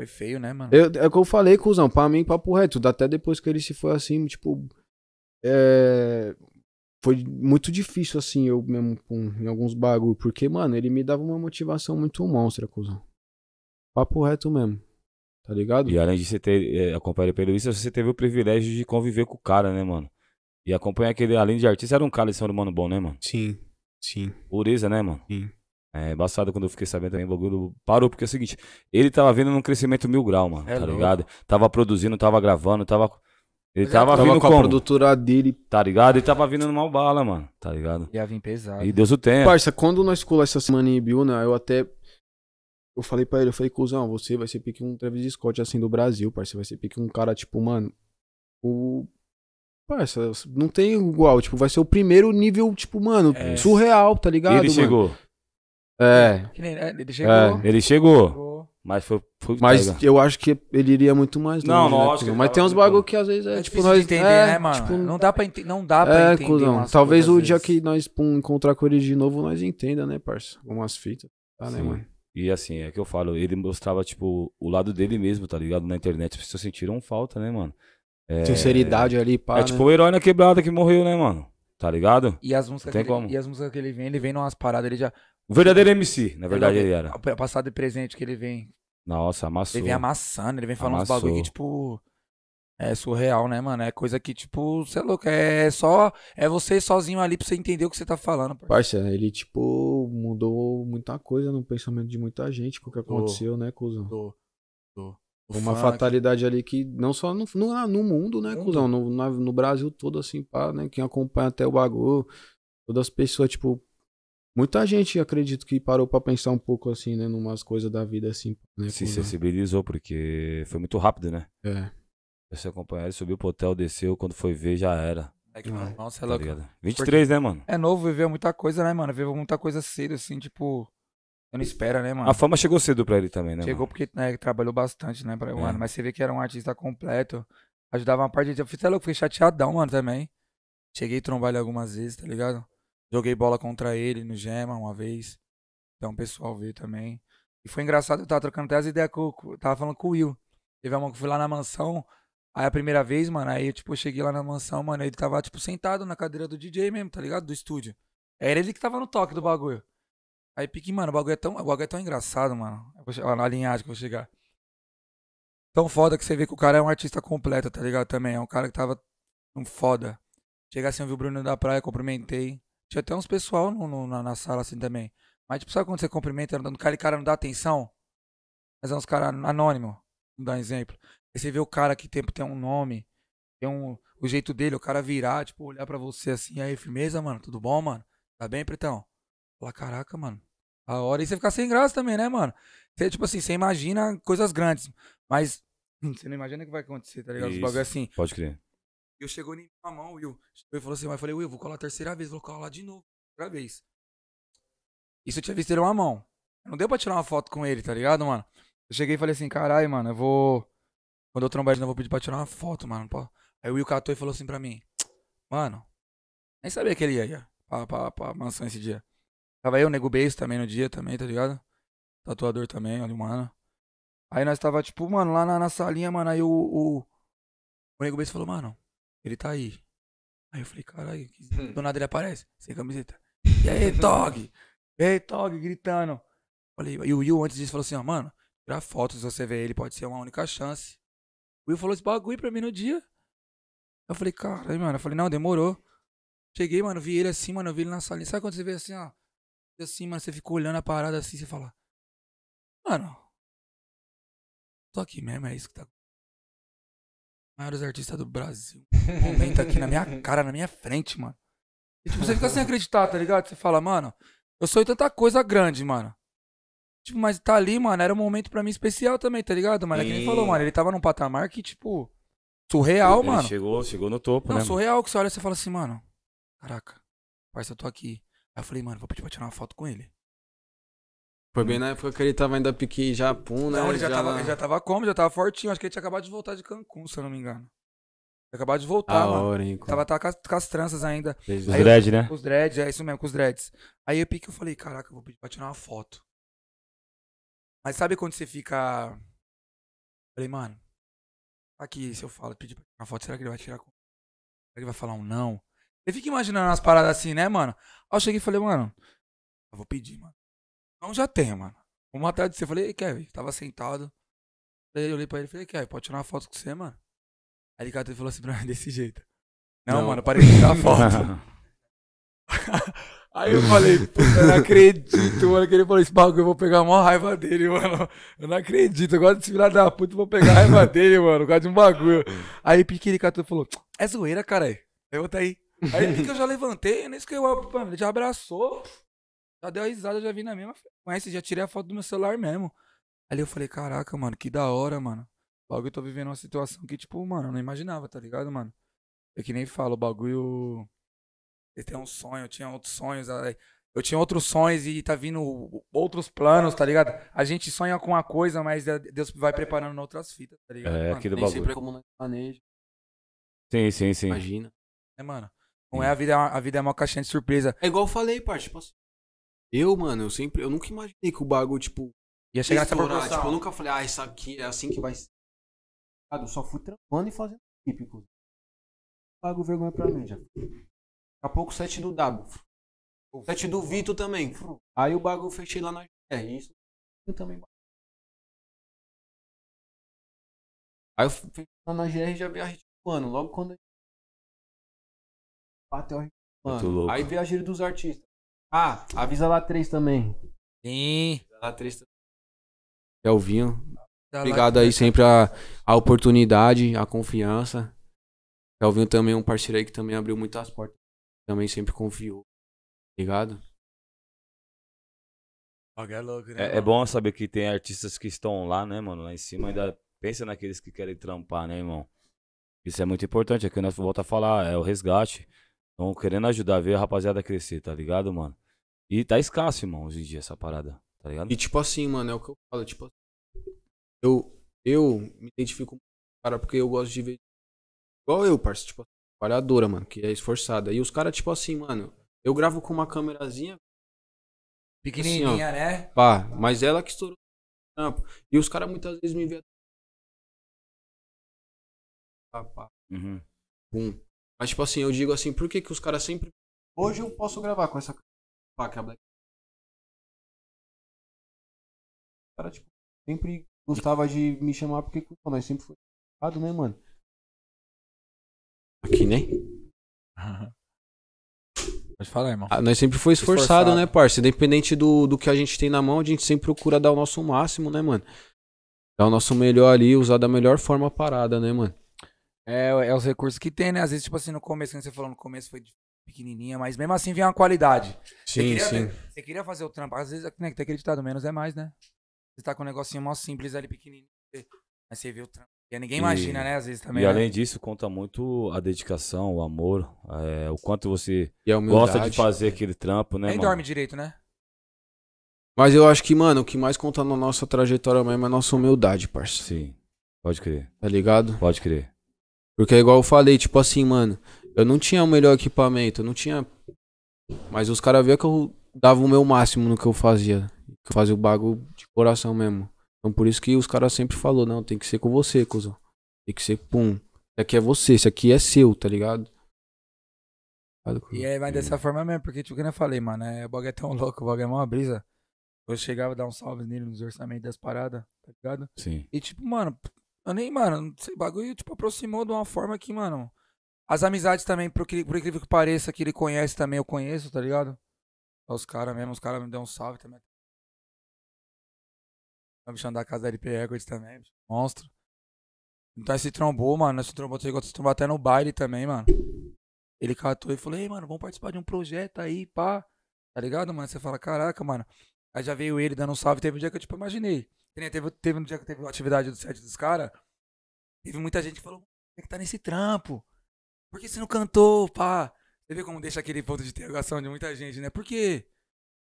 foi feio, né, mano? Eu, é o que eu falei, cuzão. Pra mim, papo reto. Até depois que ele se foi assim, tipo. É, foi muito difícil, assim, eu mesmo com, em alguns bagulho. Porque, mano, ele me dava uma motivação muito monstra, cuzão. Papo reto mesmo. Tá ligado? E além de você ter é, acompanhado pelo isso, você teve o privilégio de conviver com o cara, né, mano? E acompanhar aquele, além de artista, era um cara de ser Humano bom, né, mano? Sim, sim. Pureza, né, mano? Sim. É, embaçado quando eu fiquei sabendo também, o bagulho parou, porque é o seguinte, ele tava vindo num crescimento mil grau, mano, é tá louco. ligado? Tava produzindo, tava gravando, tava... Ele é, tava, tava, vindo com como? a produtora dele. Tá ligado? Ele tava vindo numa bala, mano. Tá ligado? Ia vir pesado. E Deus o tenha. Parça, quando nós colamos essa semana em Ibiúna, eu até... Eu falei pra ele, eu falei, cuzão, você vai ser pique um Travis Scott assim do Brasil, parça. vai ser pique um cara, tipo, mano... O... Parça, não tem igual. Tipo, vai ser o primeiro nível, tipo, mano, é. surreal, tá ligado, Ele mano? chegou. É. é. Ele é, chegou. É, ele chegou. Mas foi, foi Mas pega. eu acho que ele iria muito mais Não, longe, né? lógico. Né? Mas tem uns bagulho tipo, que às vezes é, é tipo nós entender, é, né, mano? Tipo, não dá para ente... não dá é, entender. Cuzão. Talvez o dia que nós pum, tipo, encontrar com ele de novo nós entenda, né, parça? Algumas fitas, tá, né, Sim. né, mano? E assim, é que eu falo, ele mostrava tipo o lado dele mesmo, tá ligado? Na internet, as pessoas sentiram falta, né, mano? É... Sinceridade ali, pá. É né? tipo o herói na quebrada que morreu, né, mano? Tá ligado? E as músicas, que ele, e as músicas que ele vem, ele vem numas paradas, ele já. O verdadeiro MC, na verdade ele, é ele era. É passado e presente que ele vem. Nossa, amassou. Ele vem amassando, ele vem falando amassou. uns bagulho que, tipo. É surreal, né, mano? É coisa que, tipo, você é louco. É só. É você sozinho ali pra você entender o que você tá falando. Parceiro. Parça, ele, tipo, mudou muita coisa no pensamento de muita gente com o que aconteceu, né, cuzão? Tô, tô. Uma fatalidade ali que, não só no, no, ah, no mundo, né, mundo. cuzão? No, no, Brasil todo, assim, pá, né? Quem acompanha até o bagulho. Todas as pessoas, tipo, Muita gente, acredito que parou para pensar um pouco assim, né, numas coisas da vida assim, né, Se sensibilizou porque foi muito rápido, né? É. Esse ele, subiu pro hotel, desceu, quando foi ver já era. É que, é. mano, nossa, é tá louco. 23, porque né, mano? É novo, viveu muita coisa, né, mano? Viveu muita coisa cedo, assim, tipo. Eu não espera, né, mano? A fama chegou cedo pra ele também, né? Chegou mano? porque né, trabalhou bastante, né, pra, é. mano? Mas você vê que era um artista completo. Ajudava uma parte de. Eu fiquei, é louco, fiquei chateadão, mano, também. Cheguei a trombar ele algumas vezes, tá ligado? Joguei bola contra ele no Gema uma vez. Então o pessoal veio também. E foi engraçado, eu tava trocando até as ideias que eu, tava falando com o Will. Teve uma que eu fui lá na mansão. Aí a primeira vez, mano, aí eu, tipo, eu cheguei lá na mansão, mano, ele tava, tipo, sentado na cadeira do DJ mesmo, tá ligado? Do estúdio. Era ele que tava no toque do bagulho. Aí pique, mano, o bagulho é tão, o bagulho é tão engraçado, mano. olha na linhagem que eu vou chegar. Tão foda que você vê que o cara é um artista completo, tá ligado? Também. É um cara que tava um foda. Cheguei assim, eu vi o Bruno da praia, cumprimentei. Tinha até uns pessoal no, no, na, na, sala assim também. Mas tipo, sabe quando você cumprimenta o cara e cara não dá atenção? Mas é uns caras anônimo, dar dá exemplo. Aí você vê o cara que tem, tem um nome, tem um, o jeito dele, o cara virar, tipo, olhar para você assim, aí, firmeza, mano, tudo bom, mano? Tá bem, pretão? Fala, caraca, mano. A hora e você ficar sem graça também, né, mano? Você, tipo assim, você imagina coisas grandes, mas hum, você não imagina o que vai acontecer, tá ligado? Isso, Os bagulho assim. Pode crer eu chegou em minha mão, Will. Ele falou assim, mas eu falei, Will, vou colar a terceira vez, vou colar de novo, outra vez. Isso eu tinha visto ele uma mão. Não deu pra tirar uma foto com ele, tá ligado, mano? Eu cheguei e falei assim, caralho, mano, eu vou. Quando eu trombar ele, eu vou pedir pra tirar uma foto, mano. Aí o Will catou e falou assim pra mim, mano, nem sabia que ele ia, ia pra, pra, pra mansão esse dia. Tava aí o Nego Beijo também no dia também, tá ligado? Tatuador também, olha, mano. Aí nós tava, tipo, mano, lá na, na salinha, mano, aí o, o, o Nego Beijo falou, mano, ele tá aí. Aí eu falei, caralho, que... Hum. do nada ele aparece, sem camiseta. E aí, Tog? aí, Tog, gritando. Falei, e o Will antes disso falou assim, ó, mano, tirar foto se você vê ele, pode ser uma única chance. O Will falou esse bagulho pra mim no dia. Eu falei, caralho, mano. Eu falei, não, demorou. Cheguei, mano, vi ele assim, mano, eu vi ele na salinha. Sabe quando você vê assim, ó? Assim, mano, você ficou olhando a parada assim, você fala, mano, tô aqui mesmo, é isso que tá maiores artistas do Brasil. Comenta aqui na minha cara, na minha frente, mano. E, tipo, você fica sem acreditar, tá ligado? Você fala, mano, eu sou tanta coisa grande, mano. Tipo, mas tá ali, mano, era um momento pra mim especial também, tá ligado, Mas É que ele falou, mano, ele tava num patamar que, tipo, surreal, ele mano. Chegou, chegou no topo, Não, né? Não, surreal que você olha e você fala assim, mano, caraca, parça, eu tô aqui. Aí eu falei, mano, vou pedir pra tirar uma foto com ele. Foi bem na época que ele tava ainda pique Japão, né? Não, ele já, já... Tava, ele já tava como? Já tava fortinho. Acho que ele tinha acabado de voltar de Cancún, se eu não me engano. Tinha acabado de voltar, a mano. Hora, hein, tava, tava com, as, com as tranças ainda. Os dreads, né? Os dreads, é isso mesmo, com os dreads. Aí eu pique eu falei, caraca, eu vou pedir pra tirar uma foto. Mas sabe quando você fica. Falei, mano, aqui, se eu falo, pedir pra tirar uma foto, será que ele vai tirar Será que ele vai falar um não? Você fica imaginando umas paradas assim, né, mano? Aí eu cheguei e falei, mano, eu vou pedir, mano. Não já tem, mano. Uma atrás de você, falei, Kevin, tava sentado. Daí eu olhei pra ele e falei, Kevin, pode tirar uma foto com você, mano? Aí ele catou e falou assim pra mim, desse jeito. Não, não. mano, parei de tirar foto. Aí eu falei, puta, eu não acredito, mano, que ele falou esse bagulho, eu vou pegar a maior raiva dele, mano. Eu não acredito, agora desse filho da puta, eu vou pegar a raiva dele, mano, por causa de um bagulho. Aí piquei ele catou e falou, é zoeira, caralho. Aí eu tá aí. Aí que eu já levantei, é nem que eu, mano, ele já abraçou. Já deu a risada, já vi na mesma frequência, já tirei a foto do meu celular mesmo. Ali eu falei, caraca, mano, que da hora, mano. bagulho eu tô vivendo uma situação que, tipo, mano, eu não imaginava, tá ligado, mano? Eu é que nem falo, o bagulho. ele tem um sonho, eu tinha outros sonhos. Eu tinha outros sonhos e tá vindo outros planos, tá ligado? A gente sonha com uma coisa, mas Deus vai preparando outras fitas, tá ligado? É, mano? aquele bagulho. sempre é como nós planeja. Sim, sim, sim. Imagina. É, mano. Não é a vida, é a vida é uma caixinha de surpresa. É igual eu falei, parte. Tipo assim, eu, mano, eu sempre. Eu nunca imaginei que o bagulho, tipo. Ia chegar nessa proporção. Tipo, eu nunca falei, ah, isso aqui é assim que vai ser. Eu só fui trampando e fazendo típico. Pago vergonha pra mim já. Daqui a pouco 7 do W. 7 do Vitor também. Aí o bagulho fechei lá na GR. Isso eu também. Aí eu fechei lá na GR e já vi a gente, voando. Logo quando. Bateu a gente, voando. Aí vi a gíria dos artistas. Ah, avisa lá três também. Sim. Lá três também. Kelvinho. Obrigado aí sempre a, a oportunidade, a confiança. Kelvinho também é um parceiro aí que também abriu muitas portas. Também sempre confiou. Obrigado. É, né, é, é bom saber que tem artistas que estão lá, né, mano? Lá em cima ainda pensa naqueles que querem trampar, né, irmão? Isso é muito importante. Aqui é nós volta a falar, é o resgate. Estão querendo ajudar, ver a rapaziada crescer, tá ligado, mano? E tá escasso, irmão, hoje em dia essa parada, tá ligado? E tipo assim, mano, é o que eu falo, tipo assim, eu, eu me identifico com cara porque eu gosto de ver igual eu, parceiro, tipo, assim, trabalhadora, mano, que é esforçada. E os caras, tipo assim, mano, eu gravo com uma câmerazinha pequenininha, assim, né? Pá, mas ela que estourou o trampo. E os caras muitas vezes me vê. Pá, pá. Uhum. Pum. Mas, tipo assim, eu digo assim, por que, que os caras sempre. Hoje eu posso gravar com essa faca Black. O cara, tipo, sempre gostava de me chamar porque nós sempre foi errado, né, mano? Aqui, né? Pode falar, irmão. Ah, nós sempre foi esforçado, esforçado, né, parça? Independente do, do que a gente tem na mão, a gente sempre procura dar o nosso máximo, né, mano? Dar o nosso melhor ali, usar da melhor forma a parada, né, mano? É, é, é os recursos que tem, né? Às vezes, tipo assim, no começo, como você falou, no começo foi pequenininha, mas mesmo assim vem uma qualidade. Sim, queria, sim. você queria fazer o trampo. Às vezes, né, que acreditado, menos é mais, né? Você tá com um negocinho mó simples ali, pequenininho. Mas você vê o trampo. E ninguém imagina, e, né? Às vezes também. E né? além disso, conta muito a dedicação, o amor, é, o quanto você gosta de fazer aquele trampo, né? Nem mano? dorme direito, né? Mas eu acho que, mano, o que mais conta na nossa trajetória mesmo é a nossa humildade, parça. Sim. Pode crer. Tá ligado? Pode crer. Porque é igual eu falei, tipo assim, mano, eu não tinha o melhor equipamento, eu não tinha. Mas os caras viam que eu dava o meu máximo no que eu fazia. Que eu fazia o bagulho de coração mesmo. Então por isso que os caras sempre falou, não, tem que ser com você, cuzão. Tem que ser pum. Isso aqui é você, isso aqui é seu, tá ligado? E aí mas dessa forma mesmo, porque tipo que eu falei, mano, é, o bagulho é tão louco, o bagulho é mó brisa. Eu chegava a dar um salve nele nos orçamentos das paradas, tá ligado? Sim. E tipo, mano, eu nem, mano, sei, bagulho, tipo, aproximou de uma forma que, mano. As amizades também, por, que, por incrível que pareça, que ele conhece também, eu conheço, tá ligado? Os caras mesmo, os caras me dão um salve também. O bichão da casa da LP Records também, monstro. Então esse trombou, mano, esse se trombou, se trombou até no baile também, mano. Ele catou e falou, ei, mano, vamos participar de um projeto aí, pá. Tá ligado, mano? Você fala, caraca, mano. Aí já veio ele dando um salve. Teve um dia que eu, tipo, imaginei. Teve, teve no dia que teve a atividade do set dos caras, teve muita gente que falou, tem que tá nesse trampo. Por que você não cantou, pá? Você vê como deixa aquele ponto de interrogação de muita gente, né? Por quê?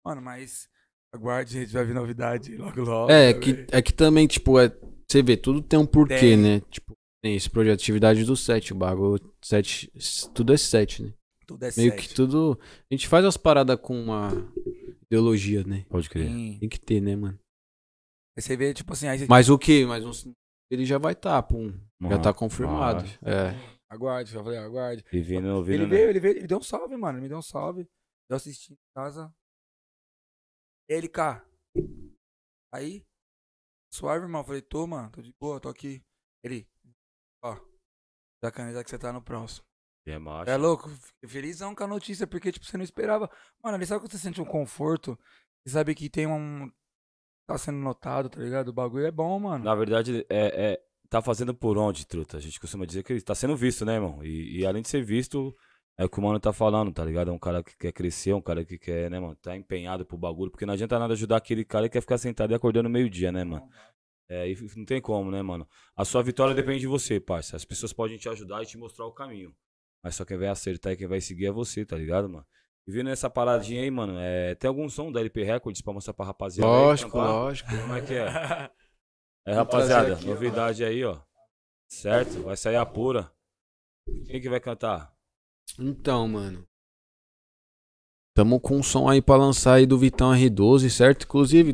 Mano, mas aguarde, a gente vai ver novidade logo logo. É, né, que, é que também, tipo, é, você vê, tudo tem um porquê, tem. né? Tipo, tem esse projeto de atividade do set, o bagulho, set, tudo é set, né? Tudo é Meio set. que tudo. A gente faz as paradas com uma ideologia, né? Pode crer. Tem, tem que ter, né, mano? Aí você vê, tipo assim. Aí você... Mas o que? Mas um... ele já vai estar, tá, pum. já tá confirmado. É. Aguarde, eu falei, aguarde. Vivendo, ouvindo, ele veio, né? ele veio, ele deu um salve, mano. Ele me deu um salve. Eu assisti em casa. Ele, cá. Aí. Suave, irmão. Eu falei, tô, mano. Tô de boa, tô aqui. Ele. Ó. Da caneta que você tá no próximo. É, macho. é louco. Fiquei felizão com a notícia, porque, tipo, você não esperava. Mano, ali sabe quando você sente um conforto? Você sabe que tem um tá sendo notado, tá ligado? O bagulho é bom, mano. Na verdade, é, é tá fazendo por onde, truta? A gente costuma dizer que ele tá sendo visto, né, irmão? E, e, além de ser visto, é o que o mano tá falando, tá ligado? É um cara que quer crescer, um cara que quer, né, mano? Tá empenhado pro bagulho, porque não adianta nada ajudar aquele cara que quer ficar sentado e acordando meio-dia, né, mano? É, e não tem como, né, mano? A sua vitória depende de você, parça. As pessoas podem te ajudar e te mostrar o caminho. Mas só quem vai acertar e quem vai seguir é você, tá ligado, mano? vindo nessa paradinha aí, mano, é, tem algum som da LP Records pra mostrar pra rapaziada? Lógico, aí, lógico. Como é que é? É, rapaziada, aqui, novidade ó. aí, ó. Certo? Vai sair a pura. Quem que vai cantar? Então, mano. Tamo com um som aí pra lançar aí do Vitão R12, certo? Inclusive,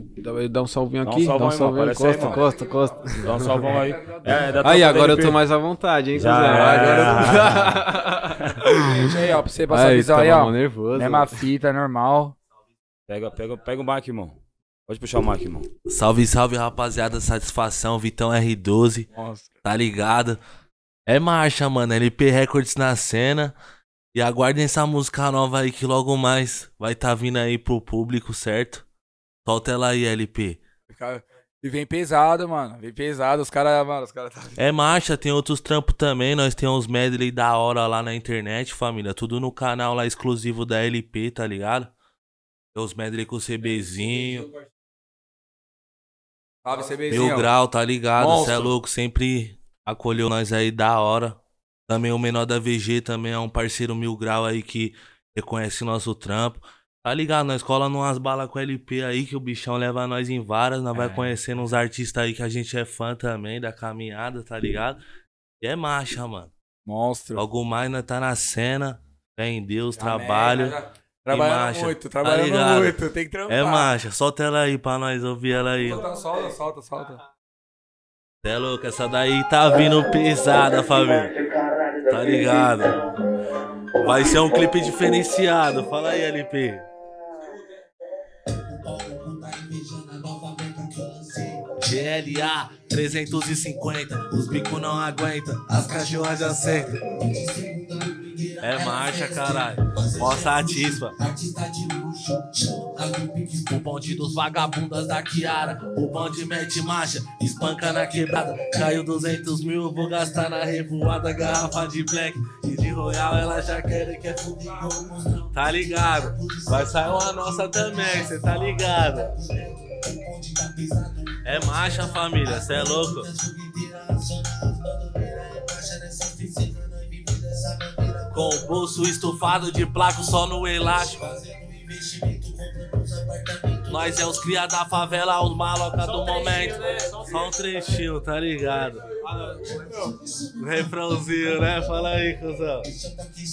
dá um salvinho aqui. Dá um salvão, dá um aí, Costa, aí, Costa, Costa. Dá um salvão aí. É, aí, agora eu tô mais à vontade, hein, Já, é. Agora eu tô... aí, ó, pra você passar aí, visão aí, ó. Nervoso, Mesma mano. fita, normal. Pega, pega, pega o Mac, irmão. Pode puxar o Mac, irmão. Salve, salve, rapaziada. Satisfação, Vitão R12. Nossa. Tá ligado? É marcha, mano. LP Records na cena. E aguardem essa música nova aí que logo mais vai tá vindo aí pro público, certo? Solta ela aí, LP. E vem pesado, mano. Vem pesado. Os caras, mano, os caras tá... É marcha, tem outros trampos também. Nós temos uns medley da hora lá na internet, família. Tudo no canal lá exclusivo da LP, tá ligado? Tem os medley com o CBzinho. Salve, CBzinho. Mil grau, tá ligado? Você é louco, sempre acolheu nós aí da hora. Também o menor da VG também é um parceiro mil grau aí que reconhece nosso trampo. Tá ligado? Nós cola umas balas com LP aí que o bichão leva nós em varas. Nós é. vai conhecendo uns artistas aí que a gente é fã também da caminhada, tá ligado? E é marcha, mano. Monstro. Logo mais nós tá na cena. Fé em Deus, Amém. trabalho. Trabalhando muito, tá trabalhando tá muito. Tem que trampar. É marcha. Solta ela aí pra nós ouvir ela aí. Solta, solta, solta, solta. Cê é louco, essa daí tá vindo pesada, família. Tá ligado? Vai ser um clipe diferenciado. Fala aí, LP. GLA 350, os bicos não aguenta, as cachorras já sentam. É marcha, caralho. Mostra a tispa. Artista de luxo, o de bonde dos vagabundas da Kiara. O bonde mete marcha, espanca na quebrada. Caiu 200 mil, eu vou gastar na revoada. Garrafa de black e de royal, ela já quer e quer, fugir Tá ligado? Vai sair uma nossa também, cê tá ligado? É marcha, família, cê é louco. Com o bolso estufado de placo só no elástico. Nós é os cria da favela, os maloca do momento. Só um trechinho, tá ligado? O refrãozinho, né? Fala aí, cuzão.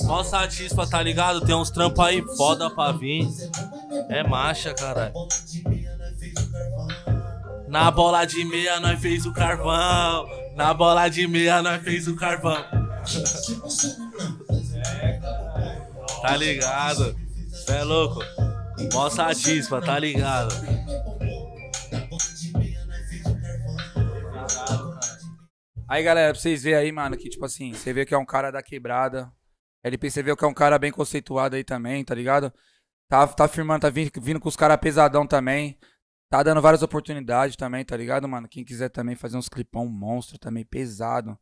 Mó satisfa, tá ligado? Tem uns trampos aí foda pra vir. É marcha, caralho. Na bola de meia nós fez o carvão. Na bola de meia nós fez o carvão. tá ligado? Cê é louco? a atispa, tá ligado? Aí, galera, pra vocês verem aí, mano, que tipo assim, você vê que é um cara da quebrada. LP, você vê que é um cara bem conceituado aí também, tá ligado? Tá, tá firmando, tá vindo, vindo com os caras pesadão também. Tá dando várias oportunidades também, tá ligado, mano? Quem quiser também fazer uns clipão monstro também, pesado.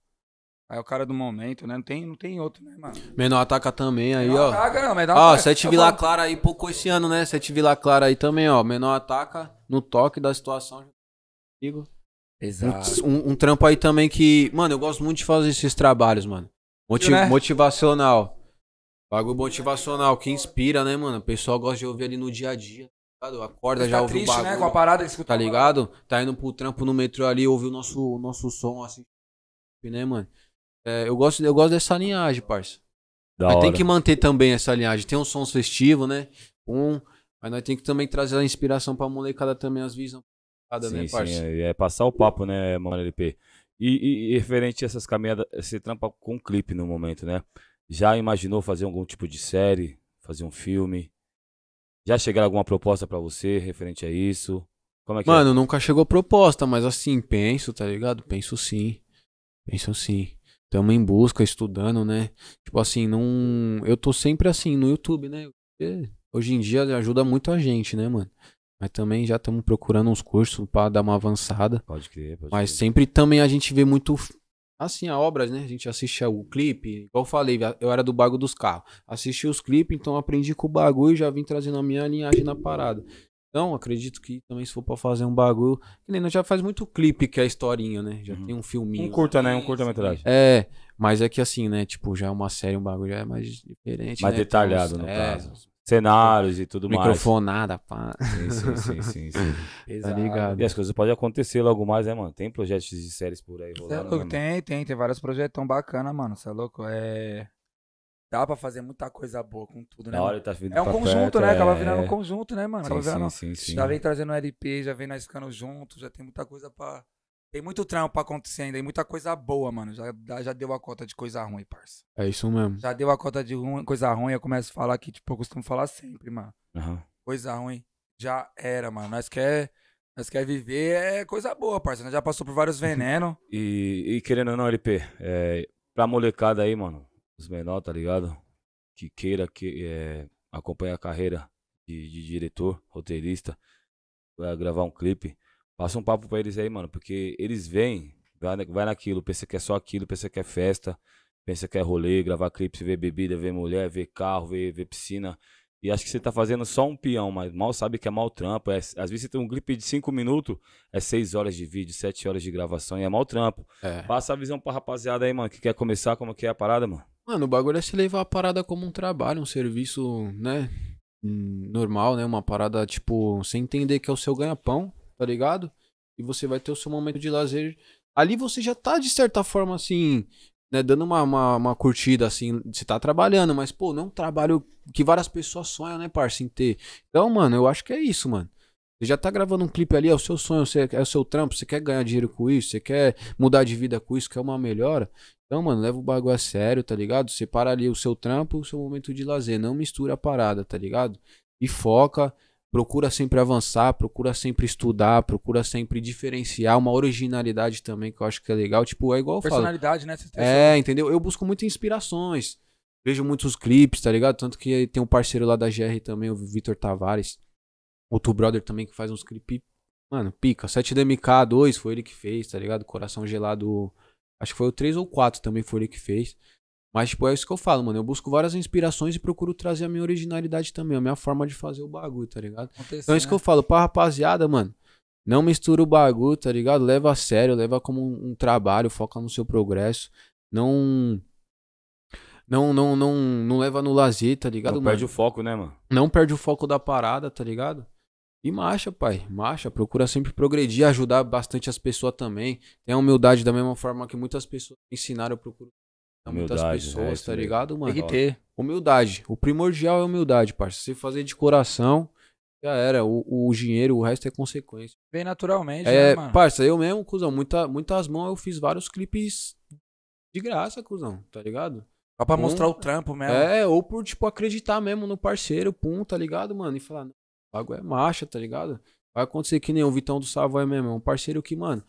Aí o cara do momento, né? Não tem, não tem outro, né, mano? Menor ataca também aí, menor ó. Ataca, não, menor ó, ataca. Sete Vila Clara aí, pouco esse ano, né? Sete Vila Clara aí também, ó. Menor ataca no toque da situação. amigo. Exato. Um, um, trampo aí também que. Mano, eu gosto muito de fazer esses trabalhos, mano. Motiv né? Motivacional. Bagulho motivacional, que inspira, né, mano? O pessoal gosta de ouvir ali no dia a dia. Tá ligado? Acorda, tá já ouve triste, o né, bagulho. Né? Com a parada, escuta tá, tá ligado? Tá indo pro trampo no metrô ali, ouvir o nosso, o nosso som, assim. Né, mano? É, eu, gosto, eu gosto dessa linhagem, parça. Da mas hora. tem que manter também essa linhagem. Tem um som festivo, né? Um. Mas nós temos que também trazer a inspiração pra molecada também, as visões. Sim, né, parça? sim, é, é, passar o papo, né, mano, LP? E, e, e referente a essas caminhadas, você trampa com um clipe no momento, né? Já imaginou fazer algum tipo de série, fazer um filme? Já chegaram alguma proposta para você referente a isso? Como é que é? Mano, é? nunca chegou proposta, mas assim, penso, tá ligado? Penso sim. Penso sim. Tamo então, em busca, estudando, né? Tipo assim, não. Eu tô sempre assim no YouTube, né? Hoje em dia ajuda muito a gente, né, mano? Mas também já estamos procurando uns cursos para dar uma avançada. Pode crer, pode Mas crer. sempre também a gente vê muito. Assim, a obras, né? A gente assiste o clipe. Igual eu falei, eu era do bagulho dos carros. Assisti os clipes, então aprendi com o bagulho e já vim trazendo a minha linhagem na parada. Então, acredito que também se for pra fazer um bagulho. Que nem nós já faz muito clipe, que é a historinha, né? Já uhum. tem um filminho. Um curta, né? Um curta-metragem. É, mas é que assim, né? Tipo, já é uma série, um bagulho já é mais diferente. Mais né? detalhado, então, no é, caso. Cenários e tudo microfonada, mais. Microfonada, pá. Sim, sim, sim. sim, sim. Tá ligado? E as coisas podem acontecer logo mais, né, mano? Tem projetos de séries por aí é rolando. é louco, né, tem, tem. Tem vários projetos tão bacana, mano. Você é louco? É. Dá pra fazer muita coisa boa com tudo, né? hora, tá vindo é um conjunto, perto, né? É... Acaba virando um conjunto, né, mano? Sim, virando... sim, sim, já vem trazendo LP, já vem nós ficando juntos, já tem muita coisa pra. Tem muito trampo ainda aí, muita coisa boa, mano. Já, já deu a cota de coisa ruim, parça. É isso mesmo. Já deu a cota de ruim, coisa ruim, eu começo a falar que, tipo, eu costumo falar sempre, mano. Uhum. Coisa ruim já era, mano. Nós quer, nós quer viver é coisa boa, parça. Nós já passou por vários venenos. e, e querendo ou não, LP, é, pra molecada aí, mano, os menores, tá ligado? Que queira que, é, acompanhar a carreira de, de diretor, roteirista, gravar um clipe. Passa um papo pra eles aí, mano, porque eles vêm, vai, vai naquilo, pensa que é só aquilo, pensa que é festa, pensa que é rolê, gravar clipe, ver bebida, ver mulher, ver carro, ver, ver piscina. E acho que você tá fazendo só um peão, mas mal sabe que é mal trampo. É, às vezes você tem um clipe de cinco minutos, é seis horas de vídeo, sete horas de gravação e é mal trampo. É. Passa a visão pra rapaziada aí, mano, que quer começar, como que é a parada, mano? Mano, o bagulho é se levar a parada como um trabalho, um serviço, né? Normal, né? Uma parada, tipo, sem entender que é o seu ganha-pão, tá ligado? E você vai ter o seu momento de lazer. Ali você já tá, de certa forma, assim, né? Dando uma, uma, uma curtida, assim. Você tá trabalhando, mas, pô, não é um trabalho que várias pessoas sonham, né, parça, em ter. Então, mano, eu acho que é isso, mano. Você já tá gravando um clipe ali, é o seu sonho, é o seu trampo, você quer ganhar dinheiro com isso, você quer mudar de vida com isso, quer uma melhora. Então, mano, leva o bagulho a sério, tá ligado? Separa ali o seu trampo, o seu momento de lazer, não mistura a parada, tá ligado? E foca, procura sempre avançar, procura sempre estudar, procura sempre diferenciar, uma originalidade também que eu acho que é legal, tipo, é igual eu Personalidade, falo. né? É, entendeu? Eu busco muito inspirações. Vejo muitos clipes, tá ligado? Tanto que tem um parceiro lá da GR também, o Vitor Tavares Outro brother também que faz uns clipe. Mano, pica. 7DMK 2 foi ele que fez, tá ligado? Coração Gelado. Acho que foi o 3 ou 4 também foi ele que fez. Mas, tipo, é isso que eu falo, mano. Eu busco várias inspirações e procuro trazer a minha originalidade também, a minha forma de fazer o bagulho, tá ligado? Acontece, então é isso né? que eu falo pra rapaziada, mano. Não mistura o bagulho, tá ligado? Leva a sério, leva como um, um trabalho, foca no seu progresso. Não. Não, não, não, não leva no lazer, tá ligado? Não mano? perde o foco, né, mano? Não perde o foco da parada, tá ligado? E marcha, pai, marcha. Procura sempre progredir, ajudar bastante as pessoas também. Tem a humildade da mesma forma que muitas pessoas ensinaram. Eu procuro humildade, muitas né? pessoas, tá ligado, mano? Tem que ter. Humildade. O primordial é humildade, parça. Você fazer de coração, já era. O, o, dinheiro, o resto é consequência. Vem naturalmente, é, né, mano? Parça, eu mesmo, cuzão, muita, muitas mãos eu fiz vários clipes de graça, cuzão, tá ligado? Só pra um, mostrar o trampo mesmo. É, ou por, tipo, acreditar mesmo no parceiro, pum, tá ligado, mano? E falar, o bagulho é marcha, tá ligado? Vai acontecer que nem o Vitão do Savoy mesmo. É um parceiro que, mano.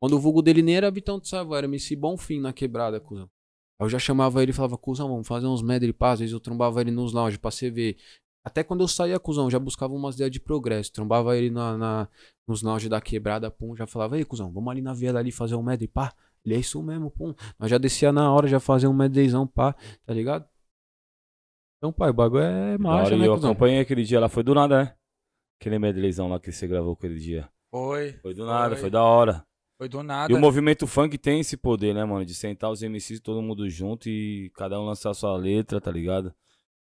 Quando o vulgo dele nem era Vitão do Savoy, era MC Bonfim na quebrada, cuzão. Aí eu já chamava ele e falava, cuzão, vamos fazer uns medley pá. Às vezes eu trombava ele nos lounge pra você ver. Até quando eu saía, cuzão, já buscava umas ideias de progresso. Trombava ele na, na nos lounge da quebrada, pum. Já falava, aí cuzão, vamos ali na viela ali fazer um medley pá. Ele é isso mesmo, pum. Nós já descia na hora, já fazia um medleyzão pá, tá ligado? Então, pai, o bagulho é marcha, né? Eu acompanhei aquele dia lá, foi do nada, né? Aquele medleyzão lá que você gravou aquele dia. Foi. Foi do nada, foi, foi da hora. Foi do nada. E o movimento funk tem esse poder, né, mano? De sentar os MCs todo mundo junto e cada um lançar sua letra, tá ligado?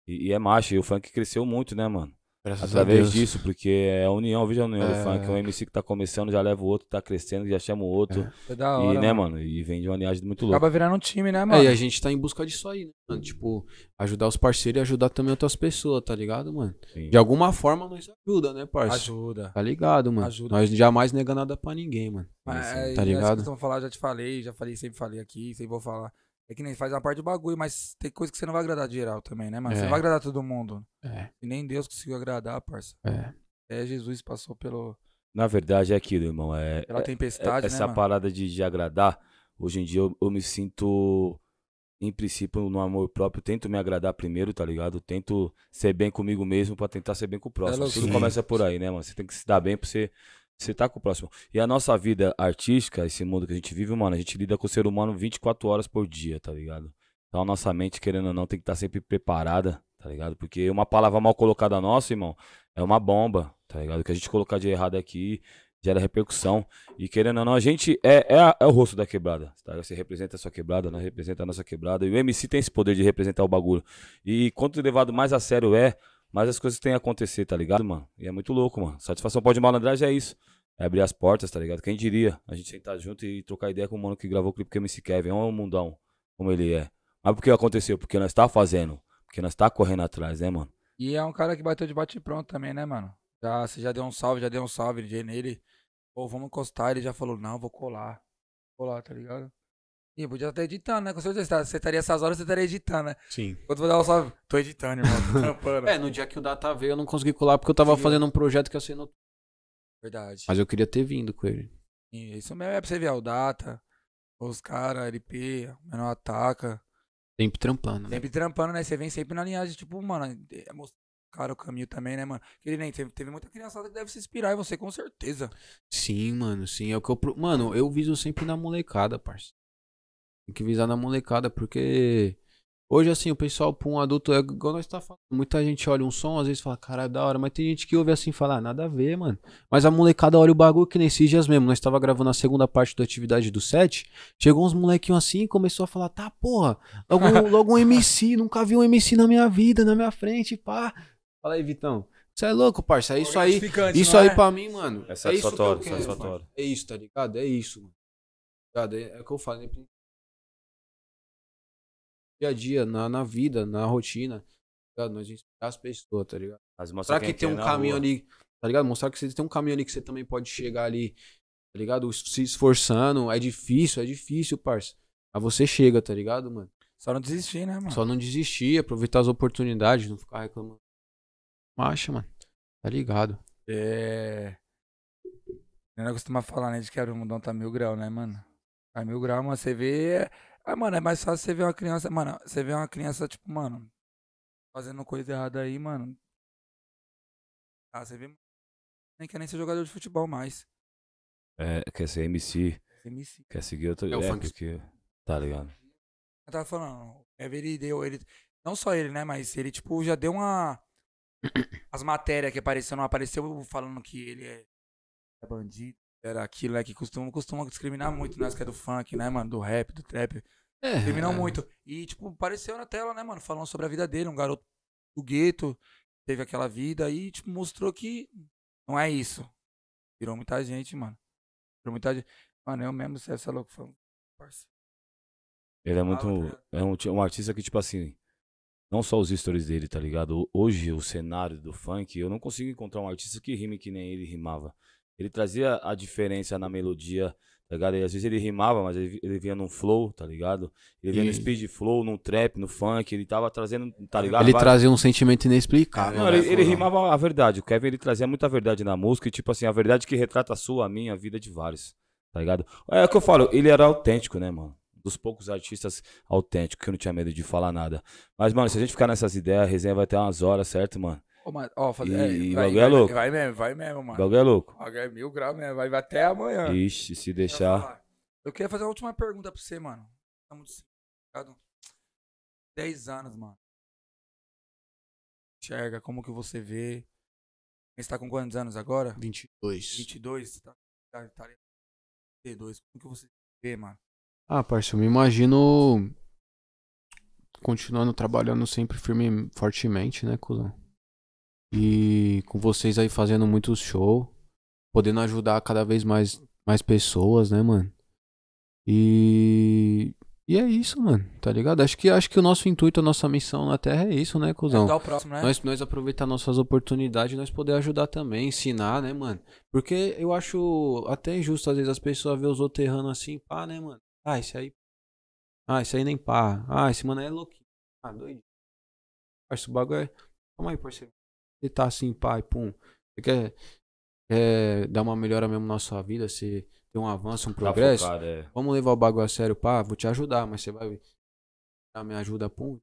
E, e é marcha. E o funk cresceu muito, né, mano? Graças Através disso, porque é a união, veja a união é... do funk. É um MC que tá começando já leva o outro, tá crescendo, já chama o outro. É. da hora, e, né, mano? mano? E vem de uma linhagem muito louca. Acaba virando um time, né, é, mano? É, e a gente tá em busca disso aí, né, mano? Tipo, ajudar os parceiros e ajudar também outras pessoas, tá ligado, mano? Sim. De alguma forma nós ajuda, né, parceiro? Ajuda. Tá ligado, mano? Ajuda. Nós jamais nega nada pra ninguém, mano. Mas, ah, assim, é, tá ligado? Nós que falar, já te falei, já falei, sempre falei aqui, sempre vou falar. É que nem faz uma parte do bagulho, mas tem coisa que você não vai agradar de geral também, né, mano? É. Você não vai agradar todo mundo. É. E nem Deus conseguiu agradar, parça. É. É, Jesus passou pelo. Na verdade, é aquilo, irmão. É, pela é, é tempestade, é, Essa né, parada de, de agradar, hoje em dia eu, eu me sinto em princípio, no amor próprio, tento me agradar primeiro, tá ligado? Tento ser bem comigo mesmo para tentar ser bem com o próximo. É Tudo começa por aí, né, mano? Você tem que se dar bem pra você você tá com o próximo. E a nossa vida artística, esse mundo que a gente vive, mano, a gente lida com o ser humano 24 horas por dia, tá ligado? Então a nossa mente, querendo ou não, tem que estar tá sempre preparada, tá ligado? Porque uma palavra mal colocada nossa, irmão, é uma bomba, tá ligado? O que a gente colocar de errado aqui gera repercussão. E querendo ou não, a gente é, é, é o rosto da quebrada, tá? Você representa a sua quebrada, nós representa a nossa quebrada. E o MC tem esse poder de representar o bagulho. E quanto levado mais a sério é, mas as coisas têm a acontecer, tá ligado, mano? E é muito louco, mano. Satisfação pode malandragem é isso. É abrir as portas, tá ligado? Quem diria? A gente sentar junto e trocar ideia com o mano que gravou o clipe que é MC Kevin. É um mundão, como ele é. Mas por que aconteceu? Porque nós tá fazendo. Porque nós tá correndo atrás, né, mano? E é um cara que bateu de bate pronto também, né, mano? Já, você já deu um salve, já deu um salve nele. Pô, vamos encostar. Ele já falou, não, vou colar. Vou colar, tá ligado? E podia estar editando, né? Com certeza. Tá, você estaria essas horas, você estaria editando, né? Sim. Quando vou dar um salve. Tô editando, irmão. é, no dia que o Data veio, eu não consegui colar porque eu tava Sim. fazendo um projeto que eu sei no. Verdade. Mas eu queria ter vindo com ele. Sim, isso mesmo é pra você ver, é o Data, os caras, LP, menor ataca. Sempre trampando, né? Sempre trampando, né? Você vem sempre na linhagem, tipo, mano, é, é mostrar cara o caminho também, né, mano? Ele nem teve, teve muita criançada que deve se inspirar em você, com certeza. Sim, mano, sim. É o que eu. Mano, eu viso sempre na molecada, parça. Tem que visar na molecada, porque hoje, assim, o pessoal pra um adulto, é igual nós tá falando, muita gente olha um som, às vezes fala, cara, é da hora, mas tem gente que ouve assim e fala, ah, nada a ver, mano. Mas a molecada olha o bagulho que nesses dias mesmo, nós tava gravando a segunda parte da atividade do set, chegou uns molequinhos assim e começou a falar, tá, porra, logo, logo um MC, nunca vi um MC na minha vida, na minha frente, pá. Fala aí, Vitão. Você é louco, parça. É isso aí. Isso aí é? pra mim, mano. É satisfatório, é isso que eu quero, satisfatório. É isso, tá ligado? É isso, mano. Tá é, é, o que eu falo, né? dia a dia, na, na vida, na rotina. Tá a Nós inspirar as pessoas, tá ligado? Mas mostrar que tem um caminho rua. ali, tá ligado? Mostrar que você tem um caminho ali que você também pode chegar ali, tá ligado? Se esforçando, é difícil, é difícil, parça. Mas você chega, tá ligado, mano? Só não desistir, né, mano? Só não desistir, aproveitar as oportunidades, não ficar reclamando. Macha, mano. Tá ligado. É. Eu não costuma falar, né, de que era mundão tá mil grau, né, mano? Tá mil grau, mano. Você vê ah, mano, é mais fácil você ver uma criança. Mano, você vê uma criança, tipo, mano, fazendo coisa errada aí, mano. Ah, você vê. Nem quer nem ser jogador de futebol mais. É, quer ser MC. MC. Quer seguir outro. É, o é porque. Tá ligado? Eu tava falando, ele deu. Ele... Não só ele, né? Mas ele, tipo, já deu uma. As matérias que apareceu, não apareceu falando que ele é, é bandido. Era aquilo, é que costuma, costuma discriminar muito né? que é do funk, né, mano? Do rap, do trap. É, discriminam muito. E, tipo, apareceu na tela, né, mano? Falando sobre a vida dele, um garoto do gueto, teve aquela vida e, tipo, mostrou que não é isso. Virou muita gente, mano. Virou muita gente. Mano, eu mesmo, se essa é louco, foi um parceiro. Ele é muito. É um, um artista que, tipo assim. Não só os stories dele, tá ligado? Hoje, o cenário do funk, eu não consigo encontrar um artista que rime que nem ele rimava. Ele trazia a diferença na melodia, tá ligado? E às vezes ele rimava, mas ele, ele vinha num flow, tá ligado? Ele vinha e... no speed flow, num trap, no funk, ele tava trazendo, tá ligado? Ele Vai... trazia um sentimento inexplicável. Não, né? ele, ele rimava a verdade. O Kevin, ele trazia muita verdade na música e, tipo assim, a verdade que retrata a sua, a minha, a vida de vários, tá ligado? É o que eu falo, ele era autêntico, né, mano? dos poucos artistas autênticos que eu não tinha medo de falar nada. Mas, mano, se a gente ficar nessas ideias, a resenha vai ter umas horas, certo, mano? Ô, mas, ó, fazer, e, é, vai, bagulho é louco. Vai, vai, mesmo, vai mesmo, mano. Bagulho é louco. Bagulho é mil graus mesmo, vai, vai até amanhã. Ixi, se deixar. Eu queria fazer a última pergunta pra você, mano. Estamos de 10 tá anos, mano. Enxerga, como que você vê? Você tá com quantos anos agora? 22. 22? Tá, tá, tá, 32. Como que você vê, mano? Ah, parceiro, eu me imagino continuando trabalhando sempre firme, fortemente, né, cuzão? E com vocês aí fazendo muito show, podendo ajudar cada vez mais, mais pessoas, né, mano? E. E é isso, mano, tá ligado? Acho que, acho que o nosso intuito, a nossa missão na Terra é isso, né, cuzão? É ajudar o próximo, né? Nós, nós aproveitar nossas oportunidades, nós poder ajudar também, ensinar, né, mano? Porque eu acho até injusto, às vezes, as pessoas ver os outros errando assim, pá, né, mano? Ah, esse aí. Ah, esse aí nem pá. Ah, esse mano é louquinho. Ah, doido. Parça, o bagulho é. Calma aí, parceiro. Você tá assim, pai, pum. Você quer dar uma melhora mesmo na sua vida, você ter um avanço, um tá progresso. Tá focado, é. Vamos levar o bagulho a sério, pá, vou te ajudar, mas você vai dar minha ajuda, pum.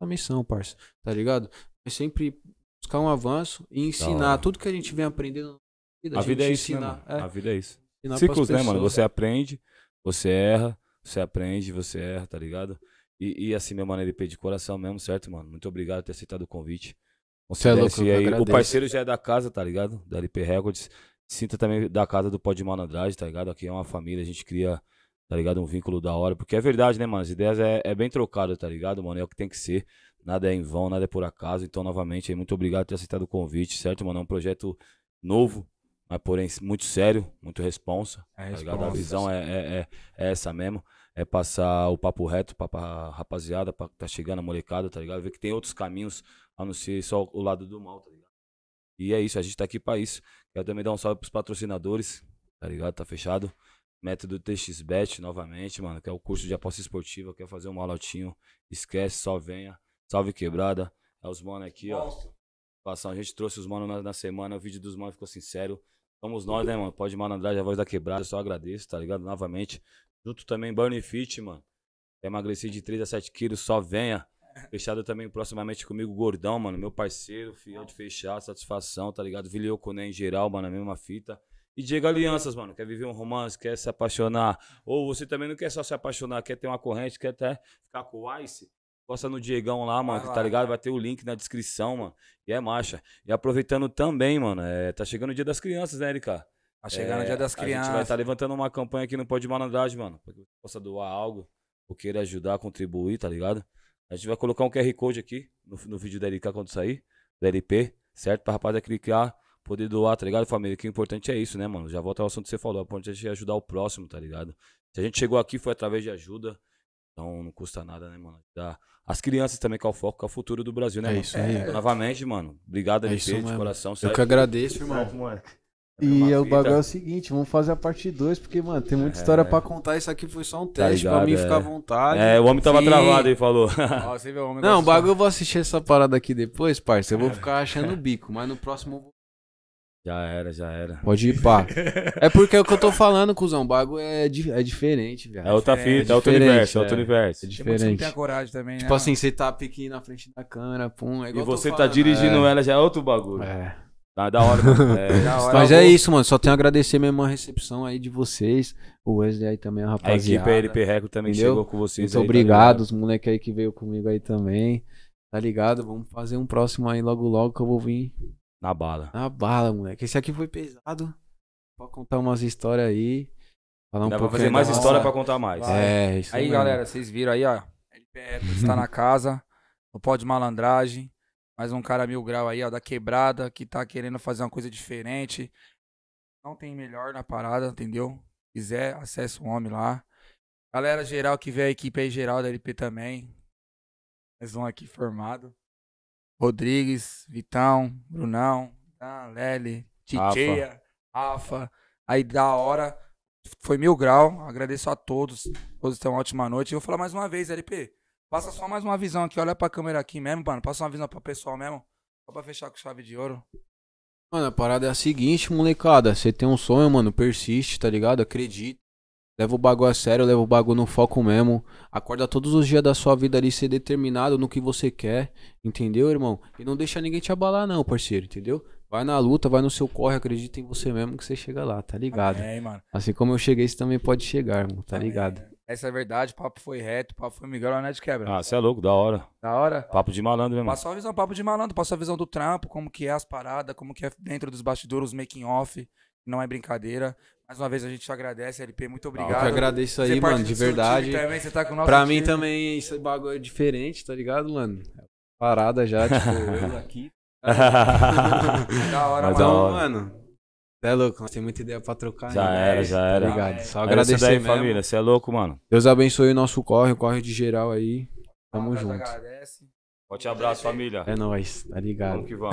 A missão, parça, tá ligado? É sempre buscar um avanço e ensinar tudo que a gente vem aprendendo na vida. A, a vida é isso, né, ensinar, né, é, A vida é isso. Ciclos, né, mano? Você é. aprende, você erra, você aprende, você erra, tá ligado? E, e assim, meu mano, ele pede de coração mesmo, certo, mano? Muito obrigado por ter aceitado o convite. Você é, é louco, aí, o parceiro já é da casa, tá ligado? Da LP Records. Sinta também da casa do Pó de Malandragem, tá ligado? Aqui é uma família, a gente cria, tá ligado? Um vínculo da hora. Porque é verdade, né, mano? As ideias é, é bem trocado, tá ligado, mano? É o que tem que ser. Nada é em vão, nada é por acaso. Então, novamente, aí, muito obrigado por ter aceitado o convite, certo, mano? É um projeto novo, mas porém muito sério, muito responsa. É tá ligado? A visão é, é, é, é essa mesmo. É passar o papo reto pra, pra rapaziada, pra tá chegando a molecada, tá ligado? Ver que tem outros caminhos a não ser só o lado do mal, tá ligado? E é isso, a gente tá aqui pra isso. Quero também dar um salve pros patrocinadores, tá ligado? Tá fechado. Método TXBet novamente, mano, que é o curso de aposta esportiva. Quer fazer um malotinho? Esquece, só venha. Salve quebrada. É os mano aqui, ó. Passar, a gente trouxe os mano na, na semana. O vídeo dos mano ficou sincero. Somos nós, né, mano? Pode malandragem, a voz da quebrada. só agradeço, tá ligado? Novamente. Junto também Burn Fit, mano. emagreci emagrecer de 3 a 7 quilos, só venha. Fechado também proximamente comigo, Gordão, mano. Meu parceiro, fiel de fechar, satisfação, tá ligado? Vilio Coné em geral, mano, a mesma fita. E Diego Alianças, mano. Quer viver um romance, quer se apaixonar. Ou você também não quer só se apaixonar, quer ter uma corrente, quer até ficar com o Ice. Posta no Diegão lá, mano, tá ligado? Vai ter o link na descrição, mano. E é marcha. E aproveitando também, mano, é, tá chegando o dia das crianças, né, Erika? Tá chegando é, o dia das crianças. A gente vai estar tá levantando uma campanha aqui no Pode Malandragem, mano. Pra que você possa doar algo ou queira ajudar, contribuir, tá ligado? A gente vai colocar um QR Code aqui no, no vídeo da LK quando sair, da LP, certo? Pra rapaziada clicar, poder doar, tá ligado, família? O que o importante é isso, né, mano? Já volta ao assunto que você falou. O é importante é ajudar o próximo, tá ligado? Se a gente chegou aqui foi através de ajuda. Então não custa nada, né, mano? Ajudar as crianças também, que é o foco, que é o futuro do Brasil, né, é mano? Isso aí. É. Novamente, mano. Obrigado, é LP, de mano. coração. Certo? Eu que agradeço, irmão. Certo, é e é o bagulho é o seguinte, vamos fazer a parte 2, porque, mano, tem muita é. história pra contar. Isso aqui foi só um tá teste tá ligado, pra mim é. ficar à vontade. É, o homem tava Sim. travado e falou. Ó, você vê, o homem não, o bagulho eu vou assistir essa parada aqui depois, parça. Eu vou ficar achando o bico, mas no próximo eu vou. Já era, já era. Pode ir pá. é porque é o que eu tô falando, cuzão. O bagulho é, di é diferente, velho. É outra é fita, é, outro universo, é outro é. universo. É diferente. Tem, tem a coragem também, tipo né? Tipo assim, você tá pique na frente da câmera, pum. É e você tá né? dirigindo ela, já é outro bagulho. É. Tá da hora, mano. É, da hora Mas tá é isso, mano. Só tenho a agradecer mesmo a recepção aí de vocês. O Wesley aí também, a rapaziada. A equipe LP Record também entendeu? chegou com vocês. Muito aí, tá obrigado, tá os moleques aí que veio comigo aí também. Tá ligado? Vamos fazer um próximo aí logo logo que eu vou vir. Na bala. Na bala, moleque. Esse aqui foi pesado. Pra contar umas histórias aí. Falar um Dá pra fazer mais história pra contar mais. É, isso Aí, Aí, galera, vocês viram aí, ó. LPR está na casa. Não pode malandragem. Mais um cara mil grau aí, ó, da quebrada, que tá querendo fazer uma coisa diferente. Não tem melhor na parada, entendeu? quiser, acessa o homem lá. Galera geral que vê a equipe aí geral da LP também. Mais um aqui formado. Rodrigues, Vitão, Brunão, Dan, Lely, Titia, Rafa. Aí da hora. Foi mil grau. Agradeço a todos. Todos têm uma ótima noite. Eu vou falar mais uma vez, LP. Passa só mais uma visão aqui, olha pra câmera aqui mesmo, mano. Passa uma visão pro pessoal mesmo. Só pra fechar com chave de ouro. Mano, a parada é a seguinte, molecada. Você tem um sonho, mano, persiste, tá ligado? Acredita. Leva o bagulho a sério, leva o bagulho no foco mesmo. Acorda todos os dias da sua vida ali ser determinado no que você quer, entendeu, irmão? E não deixa ninguém te abalar, não, parceiro, entendeu? Vai na luta, vai no seu corre, acredita em você mesmo que você chega lá, tá ligado? É, mano. Assim como eu cheguei, você também pode chegar, irmão, tá ligado? Né? Essa é a verdade, o papo foi reto, o papo foi Miguel Lané de Quebra. Ah, você é louco, da hora. Da hora? Papo de malandro né, mesmo. Passou a visão, papo de malandro, passou a visão do trampo, como que é as paradas, como que é dentro dos bastidores, os making off, não é brincadeira. Mais uma vez a gente te agradece, LP, muito obrigado. Eu que agradeço aí, mano, de verdade. Também, você tá com o nosso pra time. mim também esse bagulho é diferente, tá ligado, mano? Parada já, tipo, eu aqui. da hora, Mas mano. Então, mano você é louco, tem muita ideia pra trocar. Já era, já tá era. Obrigado. Só é agradecer daí, mesmo. família. Você é louco, mano. Deus abençoe o nosso corre, o corre de geral aí. Tamo junto. Agradece. É assim. Forte abraço, família. É nóis, tá ligado? Vamos que vamos.